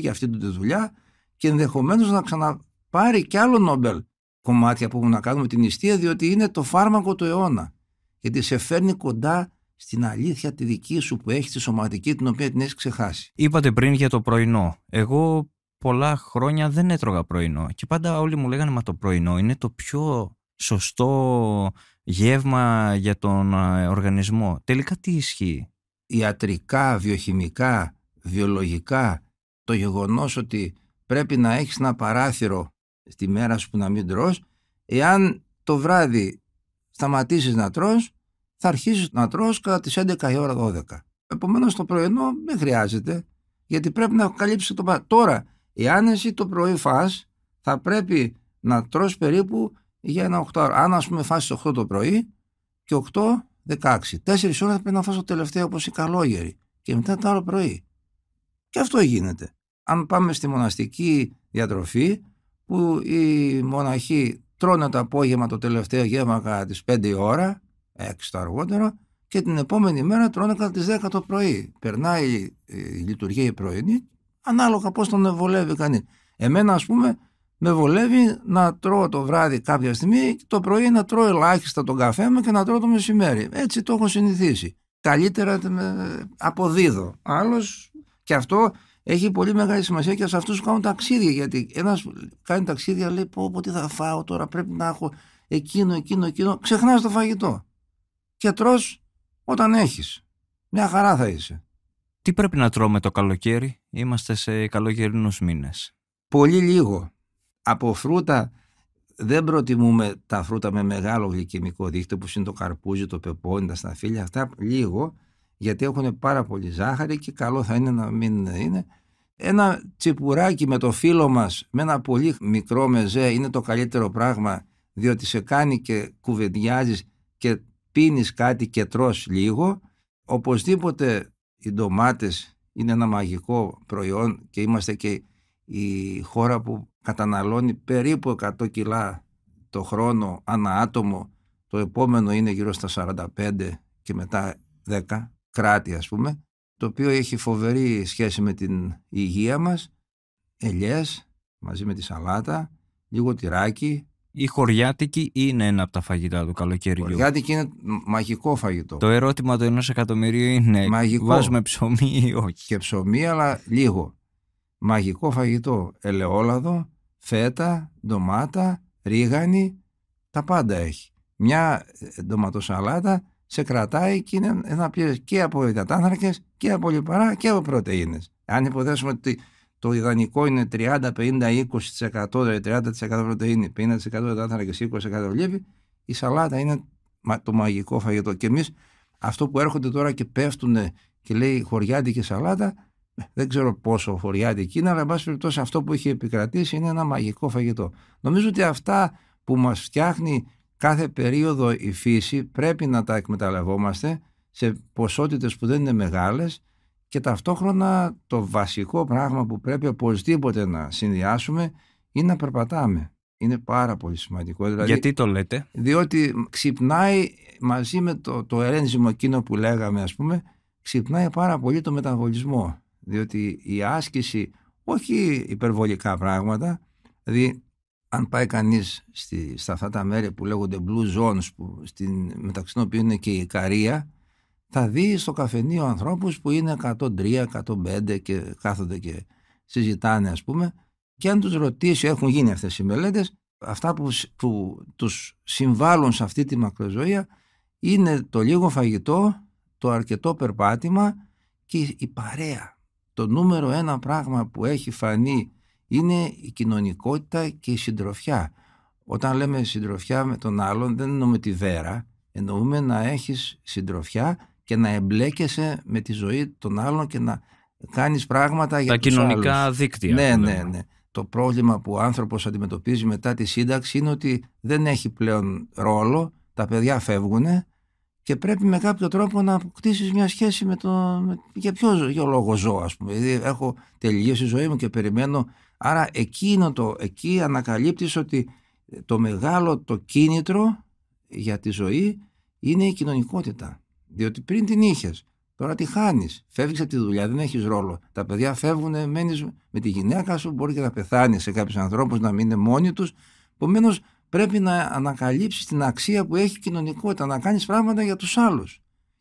για αυτή την τη δουλειά και ενδεχομένως να ξαναπάρει κι άλλο Νόμπελ κομμάτια που έχουν να κάνουν με την νηστεία, διότι είναι το φάρμακο του αιώνα. Γιατί σε φέρνει κοντά στην αλήθεια τη δική σου που έχεις τη σωματική την οποία την έχεις ξεχάσει. Είπατε πριν για το πρωινό. Εγώ πολλά χρόνια δεν έτρωγα πρωινό και πάντα όλοι μου λέγανε μα το πρωινό είναι το πιο σωστό γεύμα για τον οργανισμό. Τελικά τι ισχύει. Ιατρικά, βιοχημικά, βιολογικά, το γεγονός ότι πρέπει να έχεις ένα παράθυρο στη μέρα σου που να μην τρως, εάν το βράδυ σταματήσεις να τρως, θα αρχίσεις να τρως κατά τις 11 η ώρα 12. Επομένως το πρωινό δεν χρειάζεται, γιατί πρέπει να καλύψεις το παράθυρο. Τώρα, εάν εσύ το πρωί φας, θα πρέπει να τρως περίπου για ένα 8 ώρα. Αν ας πούμε φάσεις 8 το πρωί και 8, 16. Τέσσερις ώρες πρέπει να φάσω το τελευταίο όπως οι καλόγεροι. Και μετά το άλλο πρωί. Και αυτό γίνεται. Αν πάμε στη μοναστική διατροφή, που οι μοναχοί τρώνε το απόγευμα το τελευταίο γεύμα κατά τις 5 ώρα, 6 το αργότερο, και την επόμενη μέρα τρώνε κατά τις 10 το πρωί. Περνάει η ε, λειτουργία η πρωινή, ανάλογα πώς τον βολεύει κανείς. Εμένα, ας πούμε, με βολεύει να τρώω το βράδυ κάποια στιγμή και το πρωί να τρώω ελάχιστα τον καφέ μου και να τρώω το μεσημέρι. Έτσι το έχω συνηθίσει. Καλύτερα αποδίδω. Άλλος και αυτό έχει πολύ μεγάλη σημασία και σε αυτούς που κάνουν ταξίδια. Γιατί ένας κάνει ταξίδια, λέει: Πώ, πω, τι θα φάω τώρα, πρέπει να έχω εκείνο, εκείνο, εκείνο. Ξεχνάς το φαγητό. Και τρως όταν έχεις. Μια χαρά θα είσαι. Τι πρέπει να τρώμε το καλοκαίρι, είμαστε σε καλοκαιρινού μήνες. Πολύ λίγο από φρούτα δεν προτιμούμε τα φρούτα με μεγάλο γλυκημικό δίκτυο που είναι το καρπούζι, το πεπόνι, τα σταφύλια, αυτά λίγο γιατί έχουν πάρα πολύ ζάχαρη και καλό θα είναι να μην είναι. Ένα τσιπουράκι με το φίλο μας, με ένα πολύ μικρό μεζέ είναι το καλύτερο πράγμα διότι σε κάνει και κουβεντιάζεις και πίνεις κάτι και τρως λίγο. Οπωσδήποτε οι ντομάτες είναι ένα μαγικό προϊόν και είμαστε και η χώρα που καταναλώνει περίπου 100 κιλά το χρόνο ανά άτομο, το επόμενο είναι γύρω στα 45 και μετά 10 κράτη ας πούμε, το οποίο έχει φοβερή σχέση με την υγεία μας, ελιές μαζί με τη σαλάτα, λίγο τυράκι. Η χωριάτικη είναι ένα από τα φαγητά του καλοκαιριού. Η χωριάτικη είναι μαγικό φαγητό. Το ερώτημα του ενός εκατομμυρίου είναι βάζουμε ψωμί ή όχι. Και ψωμί αλλά λίγο μαγικό φαγητό, ελαιόλαδο, φέτα, ντομάτα, ρίγανη, τα πάντα έχει. Μια ε, ντοματοσαλάτα σε κρατάει και είναι ένα και από υδατάνθρακες και από λιπαρά και από πρωτεΐνες. Αν υποθέσουμε ότι το ιδανικό είναι 30, 50, 20%, 30% πρωτεΐνη, 50% υδατάνθρακες, 20% λίπη, η σαλάτα είναι το μαγικό φαγητό. Και εμείς αυτό που έρχονται τώρα και πέφτουν και λέει χωριάτικη σαλάτα, δεν ξέρω πόσο χωριάται Κίνα, αλλά εν πάση περιπτώσει αυτό που έχει επικρατήσει είναι ένα μαγικό φαγητό. Νομίζω ότι αυτά που μας φτιάχνει κάθε περίοδο η φύση πρέπει να τα εκμεταλλευόμαστε σε ποσότητες που δεν είναι μεγάλες και ταυτόχρονα το βασικό πράγμα που πρέπει οπωσδήποτε να συνδυάσουμε είναι να περπατάμε. Είναι πάρα πολύ σημαντικό. Δηλαδή Γιατί το λέτε? Διότι ξυπνάει μαζί με το, το έρενζιμο εκείνο που λέγαμε ας πούμε, ξυπνάει πάρα πολύ το μεταβολισμό διότι η άσκηση όχι υπερβολικά πράγματα δηλαδή αν πάει κανείς στη, στα αυτά τα μέρη που λέγονται blue zones που, στην, μεταξύ των οποίων είναι και η καρία, θα δει στο καφενείο ανθρώπους που είναι 103, 105 και κάθονται και συζητάνε ας πούμε και αν τους ρωτήσει έχουν γίνει αυτές οι μελέτες αυτά που, που τους συμβάλλουν σε αυτή τη μακροζωία είναι το λίγο φαγητό, το αρκετό περπάτημα και η παρέα το νούμερο ένα πράγμα που έχει φανεί είναι η κοινωνικότητα και η συντροφιά. Όταν λέμε συντροφιά με τον άλλον δεν εννοούμε τη βέρα, εννοούμε να έχεις συντροφιά και να εμπλέκεσαι με τη ζωή των άλλων και να κάνεις πράγματα για Τα τους κοινωνικά άλλους. δίκτυα. Ναι, ναι, ναι. Το πρόβλημα που ο άνθρωπος αντιμετωπίζει μετά τη σύνταξη είναι ότι δεν έχει πλέον ρόλο, τα παιδιά φεύγουν, και πρέπει με κάποιο τρόπο να αποκτήσεις μια σχέση με το... Με, για ποιο για λόγο ζω ας πούμε. Δηλαδή έχω τελειώσει η ζωή μου και περιμένω. Άρα εκείνο το, εκεί ανακαλύπτεις ότι το μεγάλο το κίνητρο για τη ζωή είναι η κοινωνικότητα. Διότι πριν την είχες, τώρα τη χάνεις. Φεύγεις από τη δουλειά, δεν έχεις ρόλο. Τα παιδιά φεύγουν, μένεις με τη γυναίκα σου, μπορεί και να πεθάνεις σε κάποιους ανθρώπους, να μείνουν μόνοι τους. Επομένως, πρέπει να ανακαλύψεις την αξία που έχει η κοινωνικότητα, να κάνεις πράγματα για τους άλλους.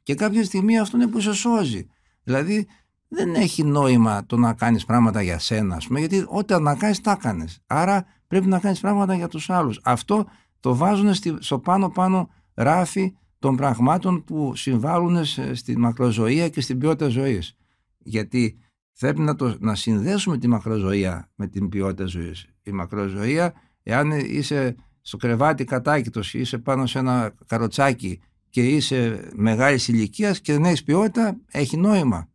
Και κάποια στιγμή αυτό είναι που σε σώζει. Δηλαδή δεν έχει νόημα το να κάνεις πράγματα για σένα, πούμε, γιατί ό,τι κάνει, τα κάνεις. Άρα πρέπει να κάνεις πράγματα για τους άλλους. Αυτό το βάζουν στο πάνω-πάνω ράφι των πραγμάτων που συμβάλλουν στη μακροζωία και στην ποιότητα ζωής. Γιατί πρέπει να, να συνδέσουμε τη μακροζωία με την ποιότητα ζωής. Η μακροζωία, εάν είσαι στο κρεβάτι ή είσαι πάνω σε ένα καροτσάκι και είσαι μεγάλης ηλικίας και δεν έχει ποιότητα, έχει νόημα.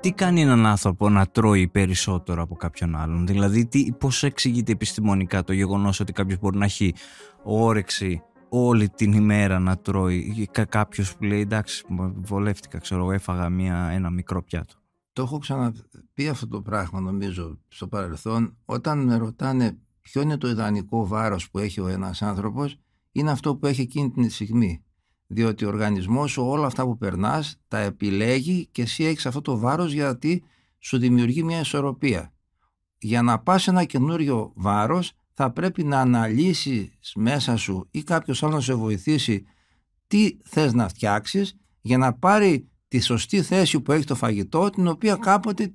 Τι κάνει έναν άνθρωπο να τρώει περισσότερο από κάποιον άλλον, δηλαδή τι, πώς εξηγείται επιστημονικά το γεγονός ότι κάποιος μπορεί να έχει όρεξη όλη την ημέρα να τρώει. Κα, Κάποιος που λέει εντάξει, βολεύτηκα, ξέρω έφαγα μια, ένα μικρό πιάτο. Το έχω ξαναπεί αυτό το πράγμα νομίζω στο παρελθόν. Όταν με ρωτάνε ποιο είναι το ιδανικό βάρος που έχει ο ένας άνθρωπος, είναι αυτό που έχει εκείνη την στιγμή. Διότι ο οργανισμός σου όλα αυτά που περνάς, τα επιλέγει και εσύ έχεις αυτό το βάρος γιατί σου δημιουργεί μια ισορροπία. Για να πά ένα καινούριο βάρος θα πρέπει να αναλύσεις μέσα σου ή κάποιος άλλος να σε βοηθήσει τι θες να φτιάξεις για να πάρει τη σωστή θέση που έχει το φαγητό την οποία κάποτε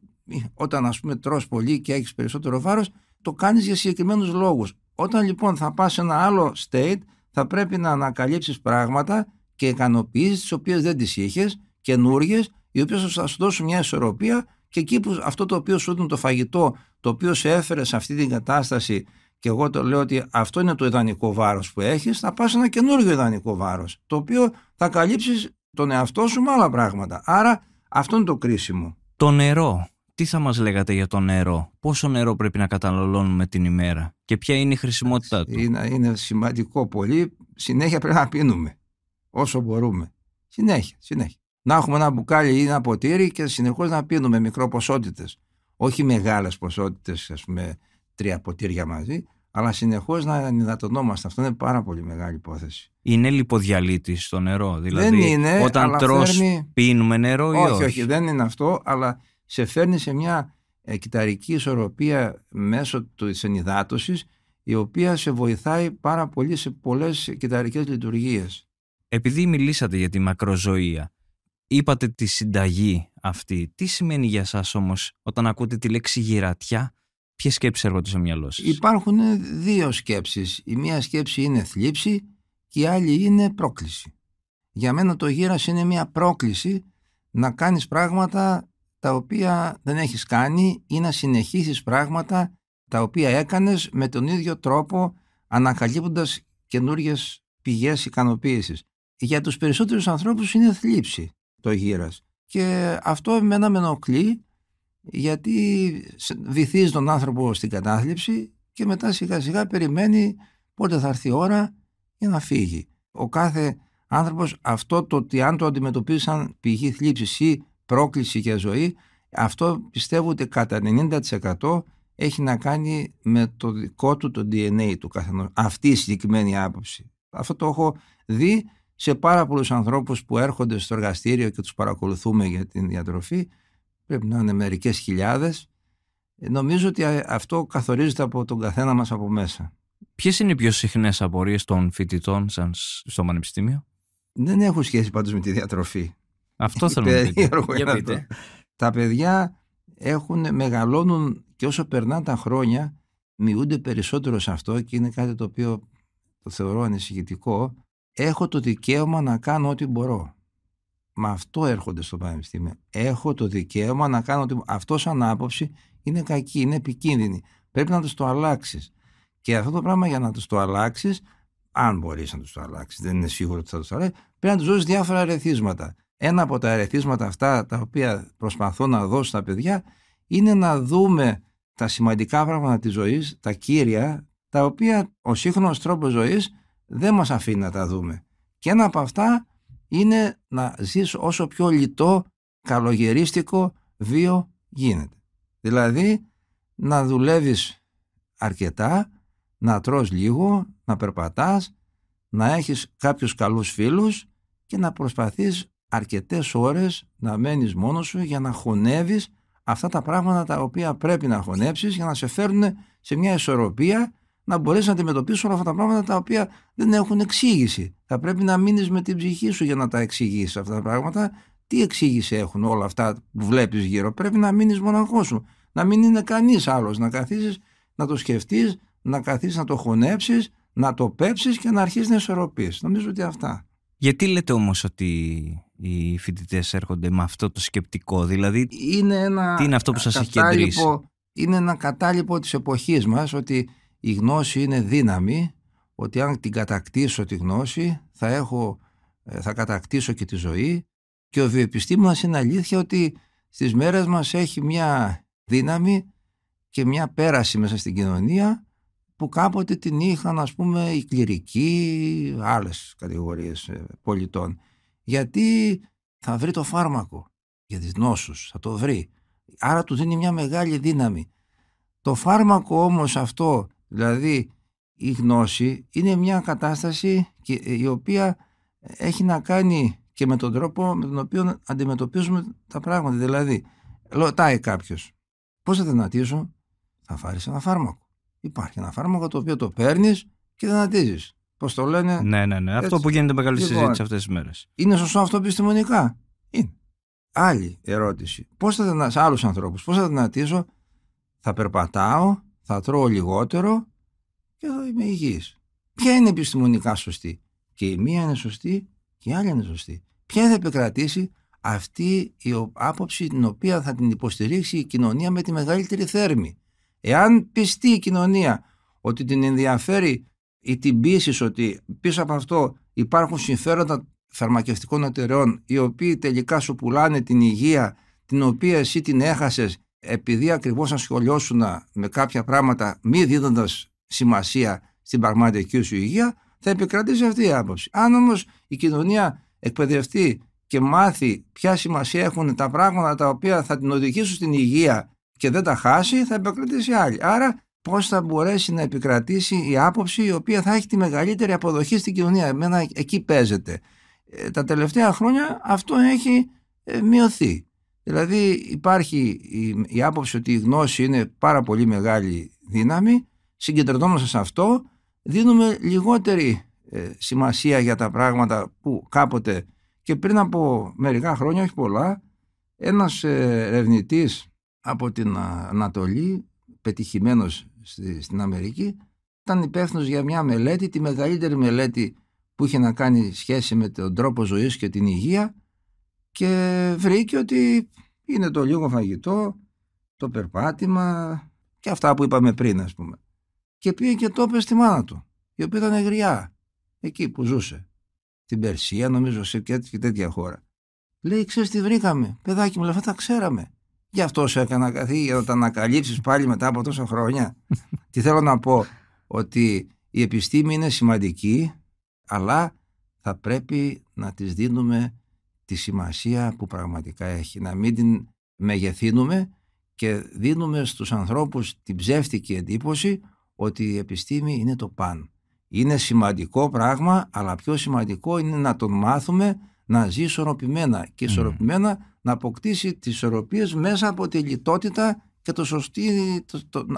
όταν ας πούμε τρως πολύ και έχεις περισσότερο βάρος το κάνεις για συγκεκριμένους λόγους. Όταν λοιπόν θα πας σε ένα άλλο state θα πρέπει να ανακαλύψεις πράγματα και ικανοποιήσεις τις οποίες δεν τις είχες, καινούριε, οι οποίες θα σου δώσουν μια ισορροπία και εκεί που αυτό το οποίο σου έδινε το φαγητό το οποίο σε έφερε σε αυτή την κατάσταση και εγώ το λέω ότι αυτό είναι το ιδανικό βάρος που έχεις. Θα πας ένα καινούργιο ιδανικό βάρος, το οποίο θα καλύψεις τον εαυτό σου με άλλα πράγματα. Άρα αυτό είναι το κρίσιμο. Το νερό. Τι θα μας λέγατε για το νερό, Πόσο νερό πρέπει να καταναλώνουμε την ημέρα και ποια είναι η χρησιμότητά του. Είναι, είναι σημαντικό πολύ. Συνέχεια πρέπει να πίνουμε όσο μπορούμε. Συνέχεια, συνέχεια. Να έχουμε ένα μπουκάλι ή ένα ποτήρι και συνεχώς να πίνουμε μικρό ποσότητε. Όχι μεγάλες ποσότητες, ας πούμε, τρία ποτήρια μαζί, αλλά συνεχώς να ενυδατωνόμαστε. Αυτό είναι πάρα πολύ μεγάλη υπόθεση. Είναι λιποδιαλύτη στο νερό, δηλαδή. Δεν είναι, όταν τρώ, φέρνει... πίνουμε νερό, ή όχι, όχι. Όχι, δεν είναι αυτό, αλλά σε φέρνει σε μια ε, κυταρική ισορροπία μέσω της ενυδάτωσης, η οποία σε βοηθάει πάρα πολύ σε πολλές κυταρικές λειτουργίες. Επειδή μιλήσατε για τη μακροζωία, είπατε τη συνταγή αυτή. Τι σημαίνει για σας όμως όταν ακούτε τη λέξη γυρατιά Ποιες σκέψεις έρχονται στο μυαλό σας, Υπάρχουν δύο σκέψεις. Η μία σκέψη είναι θλίψη και η άλλη είναι πρόκληση. Για μένα το γύρας είναι μια πρόκληση να κάνεις πράγματα τα οποία δεν έχεις κάνει ή να συνεχίσεις πράγματα τα οποία έκανες με τον ίδιο τρόπο ανακαλύπτοντας καινούριε πηγές ικανοποίησης. Για τους περισσότερους ανθρώπους είναι θλίψη το γύρας. και αυτό εμένα με ενοχλεί γιατί βυθίζει τον άνθρωπο στην κατάθλιψη και μετά σιγά σιγά περιμένει πότε θα έρθει η ώρα για να φύγει. Ο κάθε άνθρωπος αυτό το ότι αν το αντιμετωπίζει σαν πηγή θλίψης ή πρόκληση για ζωή, αυτό πιστεύω ότι κατά 90% έχει να κάνει με το δικό του το DNA του καθενός. Αυτή η συγκεκριμένη άποψη. Αυτό το έχω δει σε πάρα πολλούς ανθρώπους που έρχονται στο εργαστήριο και τους παρακολουθούμε για την διατροφή πρέπει να είναι μερικές χιλιάδες. Ε, νομίζω ότι ε, αυτό καθορίζεται από τον καθένα μας από μέσα. Ποιες είναι οι πιο συχνές απορίες των φοιτητών σαν στο Πανεπιστήμιο? Δεν έχουν σχέση πάντως με τη διατροφή. Αυτό θέλω να πείτε. Τα παιδιά έχουν, μεγαλώνουν και όσο περνάνε τα χρόνια μειούνται περισσότερο σε αυτό και είναι κάτι το οποίο το θεωρώ ανησυχητικό. Έχω το δικαίωμα να κάνω ό,τι μπορώ με αυτό έρχονται στο πανεπιστήμιο. Έχω το δικαίωμα να κάνω ότι αυτός σαν άποψη είναι κακή, είναι επικίνδυνη. Πρέπει να τους το αλλάξεις. Και αυτό το πράγμα για να τους το αλλάξεις, αν μπορείς να τους το αλλάξεις, δεν είναι σίγουρο ότι θα τους το αλλάξει, πρέπει να τους δώσεις διάφορα ερεθίσματα. Ένα από τα ερεθίσματα αυτά τα οποία προσπαθώ να δώσω στα παιδιά είναι να δούμε τα σημαντικά πράγματα της ζωής, τα κύρια, τα οποία ο σύγχρονος τρόπος ζωής δεν μας αφήνει να τα δούμε. Και ένα από αυτά είναι να ζεις όσο πιο λιτό, καλογερίστικο βίο γίνεται. Δηλαδή να δουλεύεις αρκετά, να τρως λίγο, να περπατάς, να έχεις κάποιους καλούς φίλους και να προσπαθείς αρκετές ώρες να μένεις μόνος σου για να χωνεύεις αυτά τα πράγματα τα οποία πρέπει να χωνέψεις για να σε φέρουν σε μια ισορροπία να μπορέσει να αντιμετωπίσει όλα αυτά τα πράγματα τα οποία δεν έχουν εξήγηση. Θα πρέπει να μείνεις με την ψυχή σου για να τα εξηγήσεις αυτά τα πράγματα. Τι εξήγηση έχουν όλα αυτά που βλέπεις γύρω. Πρέπει να μείνεις μοναχός σου. Να μην είναι κανείς άλλος. Να καθίσεις να το σκεφτείς, να καθίσεις να το χωνέψεις, να το πέψεις και να αρχίσεις να ισορροπείς. Νομίζω ότι αυτά. Γιατί λέτε όμως ότι οι φοιτητές έρχονται με αυτό το σκεπτικό, Δηλαδή. Είναι ένα. Τι είναι αυτό που σας έχει κεντρήσει. Είναι ένα κατάλοιπο της εποχής μας ότι η γνώση είναι δύναμη, ότι αν την κατακτήσω τη γνώση θα, έχω, ε, θα κατακτήσω και τη ζωή και ο βιοεπιστήμονας είναι αλήθεια ότι στις μέρες μας έχει μια δύναμη και μια πέραση μέσα στην κοινωνία που κάποτε την είχαν ας πούμε οι κληρικοί, άλλες κατηγορίες ε, πολιτών. Γιατί θα βρει το φάρμακο για τις νόσους, θα το βρει. Άρα του δίνει μια μεγάλη δύναμη. Το φάρμακο όμως αυτό Δηλαδή η γνώση είναι μια κατάσταση ε, η οποία έχει να κάνει και με τον τρόπο με τον οποίο αντιμετωπίζουμε τα πράγματα. Δηλαδή, ρωτάει κάποιος, πώς θα δυνατήσω, θα φάρεις ένα φάρμακο. Υπάρχει ένα φάρμακο το οποίο το παίρνεις και δυνατίζεις. Πώς το λένε. Ναι, ναι, ναι. Αυτό που γίνεται μεγάλη λοιπόν, συζήτηση αυτές τις μέρες. Είναι σωστό αυτό επιστημονικά. Είναι. Άλλη ερώτηση. Πώς θα δυνατήσω, άλλους ανθρώπους, πώς θα δυνατήσω, θα περπατάω θα τρώω λιγότερο και θα είμαι υγιής. Ποια είναι επιστημονικά σωστή. Και η μία είναι σωστή και η άλλη είναι σωστή. Ποια θα επικρατήσει αυτή η άποψη την οποία θα την υποστηρίξει η κοινωνία με τη μεγαλύτερη θέρμη. Εάν πιστεί η κοινωνία ότι την ενδιαφέρει ή την πείσει ότι πίσω από αυτό υπάρχουν συμφέροντα φαρμακευτικών εταιρεών οι οποίοι τελικά σου πουλάνε την υγεία την οποία εσύ την έχασες επειδή ακριβώς ασχολιώσουν με κάποια πράγματα μη δίδοντας σημασία στην πραγματική σου υγεία, θα επικρατήσει αυτή η άποψη. Αν όμως η κοινωνία εκπαιδευτεί και μάθει ποια σημασία έχουν τα πράγματα τα οποία θα την οδηγήσουν στην υγεία και δεν τα χάσει, θα επικρατήσει άλλη. Άρα, πώς θα μπορέσει να επικρατήσει η άποψη η οποία θα έχει τη μεγαλύτερη αποδοχή στην κοινωνία. Εμένα εκεί παίζεται. Ε, τα τελευταία χρόνια αυτό έχει ε, μειωθεί. Δηλαδή υπάρχει η, άποψη ότι η γνώση είναι πάρα πολύ μεγάλη δύναμη, συγκεντρωνόμαστε σε αυτό, δίνουμε λιγότερη ε, σημασία για τα πράγματα που κάποτε και πριν από μερικά χρόνια, όχι πολλά, ένας ε, ερευνητής από την Ανατολή, πετυχημένος στην Αμερική, ήταν υπεύθυνος για μια μελέτη, τη μεγαλύτερη μελέτη που είχε να κάνει σχέση με τον τρόπο ζωής και την υγεία και βρήκε ότι είναι το λίγο φαγητό, το περπάτημα και αυτά που είπαμε πριν ας πούμε. Και πήγε και το είπε στη μάνα του, η οποία ήταν γριά, εκεί που ζούσε. Την Περσία νομίζω σε και τέτοια χώρα. Λέει, ξέρεις, τι βρήκαμε, παιδάκι μου, αλλά αυτά τα ξέραμε. Γι' αυτό σε έκανα καθή για να τα ανακαλύψεις πάλι μετά από τόσα χρόνια. Τι θέλω να πω, ότι η επιστήμη είναι σημαντική, αλλά θα πρέπει να τις δίνουμε τη σημασία που πραγματικά έχει. Να μην την μεγεθύνουμε και δίνουμε στους ανθρώπους την ψεύτικη εντύπωση ότι η επιστήμη είναι το παν. Είναι σημαντικό πράγμα, αλλά πιο σημαντικό είναι να τον μάθουμε να ζει ισορροπημένα και ναι. ισορροπημένα να αποκτήσει τις ισορροπίες μέσα από τη λιτότητα και το σωστή,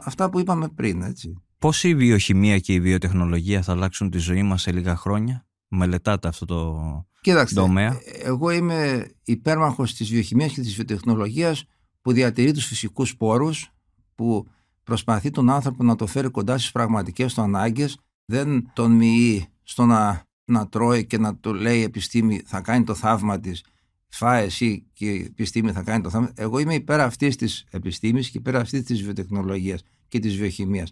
αυτά που είπαμε πριν. Έτσι. Πώς η βιοχημία και η βιοτεχνολογία θα αλλάξουν τη ζωή μας σε λίγα χρόνια? μελετάτε αυτό το Κοιτάξτε, τομέα. Ε, εγώ είμαι υπέρμαχος της βιοχημίας και της βιοτεχνολογίας που διατηρεί τους φυσικούς πόρους, που προσπαθεί τον άνθρωπο να το φέρει κοντά στις πραγματικές του ανάγκες, δεν τον μοιεί στο να, να τρώει και να του λέει η επιστήμη θα κάνει το θαύμα της, φάε εσύ και η επιστήμη θα κάνει το θαύμα. Εγώ είμαι υπέρ αυτής της επιστήμης και υπέρ αυτής της βιοτεχνολογίας και της βιοχημίας.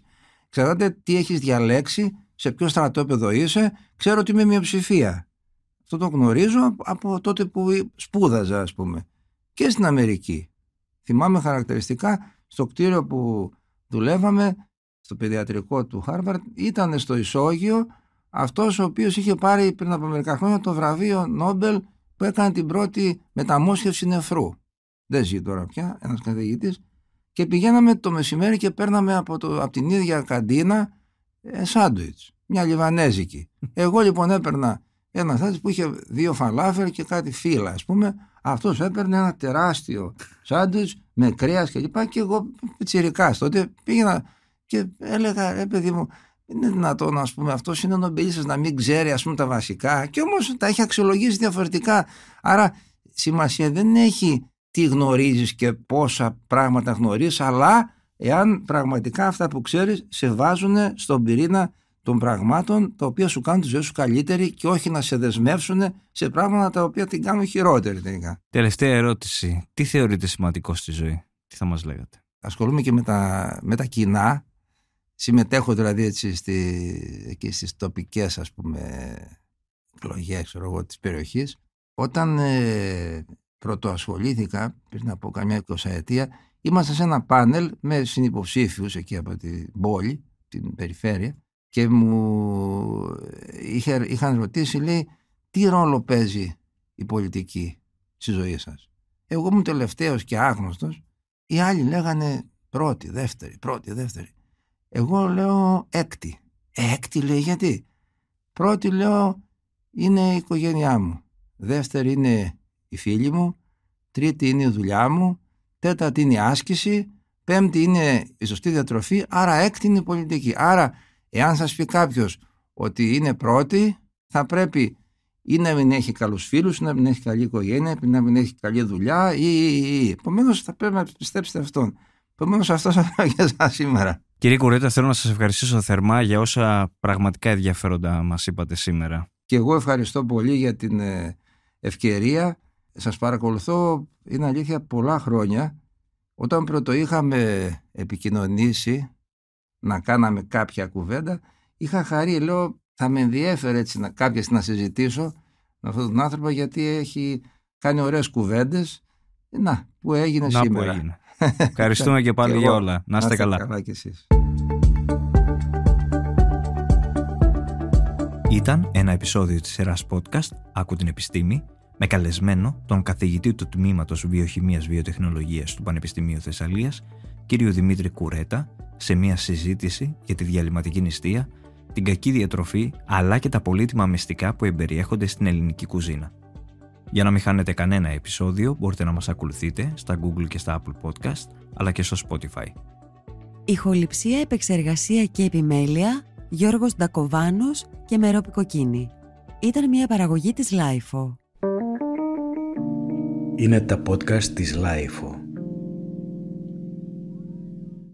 Ξέρετε τι έχεις διαλέξει σε ποιο στρατόπεδο είσαι, ξέρω ότι είμαι μειοψηφία. Αυτό το γνωρίζω από τότε που σπούδαζα, ας πούμε. Και στην Αμερική. Θυμάμαι χαρακτηριστικά στο κτίριο που δουλεύαμε, στο παιδιατρικό του Χάρβαρτ, ήταν στο ισόγειο αυτός ο οποίος είχε πάρει πριν από μερικά χρόνια το βραβείο Νόμπελ που έκανε την πρώτη μεταμόσχευση νεφρού. Δεν ζει τώρα πια ένας καθηγητής. Και πηγαίναμε το μεσημέρι και παίρναμε από, το, από την ίδια καντίνα ε, σάντουιτς, μια λιβανέζικη. Εγώ λοιπόν έπαιρνα ένα σάντουιτς που είχε δύο φαλάφερ και κάτι φύλλα ας πούμε. Αυτός έπαιρνε ένα τεράστιο σάντουιτς με κρέας και λοιπά και εγώ τσιρικάς τότε πήγαινα και έλεγα ρε παιδί μου είναι δυνατόν ας πούμε αυτός είναι νομπελίστας να μην ξέρει ας πούμε τα βασικά και όμως τα έχει αξιολογήσει διαφορετικά άρα σημασία δεν έχει τι γνωρίζεις και πόσα πράγματα γνωρίζεις αλλά εάν πραγματικά αυτά που ξέρεις σε βάζουν στον πυρήνα των πραγμάτων τα οποία σου κάνουν τη ζωή σου καλύτερη και όχι να σε δεσμεύσουν σε πράγματα τα οποία την κάνουν χειρότερη τελικά. Τελευταία ερώτηση. Τι θεωρείτε σημαντικό στη ζωή, τι θα μας λέγατε. Ασχολούμαι και με τα, με τα κοινά. Συμμετέχω δηλαδή έτσι στη, εκεί στις τοπικές ας πούμε εκλογές της περιοχής. Όταν ε, πρωτοασχολήθηκα πριν από καμιά 20 Είμαστε σε ένα πάνελ με συνυποψήφιους εκεί από την πόλη, την περιφέρεια και μου ε, είχε, είχαν ρωτήσει λέει τι ρόλο παίζει η πολιτική στη ζωή σας. Εγώ ήμουν τελευταίος και άγνωστος. Οι άλλοι λέγανε πρώτη, δεύτερη, πρώτη, δεύτερη. Εγώ λέω έκτη. Έκτη λέει γιατί. Πρώτη λέω είναι η οικογένειά μου. Δεύτερη είναι η φίλη μου. Τρίτη είναι η δουλειά μου τέταρτη είναι η άσκηση, πέμπτη είναι η σωστή διατροφή, άρα έκτη είναι η πολιτική. Άρα, εάν σας πει κάποιος ότι είναι πρώτη, θα πρέπει ή να μην έχει καλούς φίλους, ή να μην έχει καλή οικογένεια, ή να μην έχει καλή δουλειά, ή, ή, ή. Επομένως, θα πρέπει να πιστέψετε αυτόν. Επομένως, αυτός θα για σας σήμερα. Κύριε Κουρέτα, θέλω να σας ευχαριστήσω θερμά για όσα πραγματικά ενδιαφέροντα μας είπατε σήμερα. Και εγώ ευχαριστώ πολύ για την ε, ευκαιρία σας παρακολουθώ, είναι αλήθεια, πολλά χρόνια. Όταν πρώτο είχαμε επικοινωνήσει να κάναμε κάποια κουβέντα, είχα χαρή, λέω, θα με ενδιέφερε έτσι να, να συζητήσω με αυτόν τον άνθρωπο γιατί έχει κάνει ωραίες κουβέντες. Να, που έγινε να, σήμερα. Που έγινε. Ευχαριστούμε και πάλι για όλα. Να είστε καλά. καλά Ήταν ένα επεισόδιο της σειράς podcast «Άκου την επιστήμη» με καλεσμένο τον καθηγητή του τμήματος Βιοχημίας Βιοτεχνολογίας του Πανεπιστημίου Θεσσαλίας, κύριο Δημήτρη Κουρέτα, σε μια συζήτηση για τη διαλυματική νηστεία, την κακή διατροφή αλλά και τα πολύτιμα μυστικά που εμπεριέχονται στην ελληνική κουζίνα. Για να μην χάνετε κανένα επεισόδιο, μπορείτε να μας ακολουθείτε στα Google και στα Apple Podcast, αλλά και στο Spotify. Ηχοληψία, επεξεργασία και επιμέλεια, Γιώργος Ντακοβάνος και Μερόπη Κοκκίνη. Ήταν μια παραγωγή της LIFO. Είναι τα podcast της Lifeo.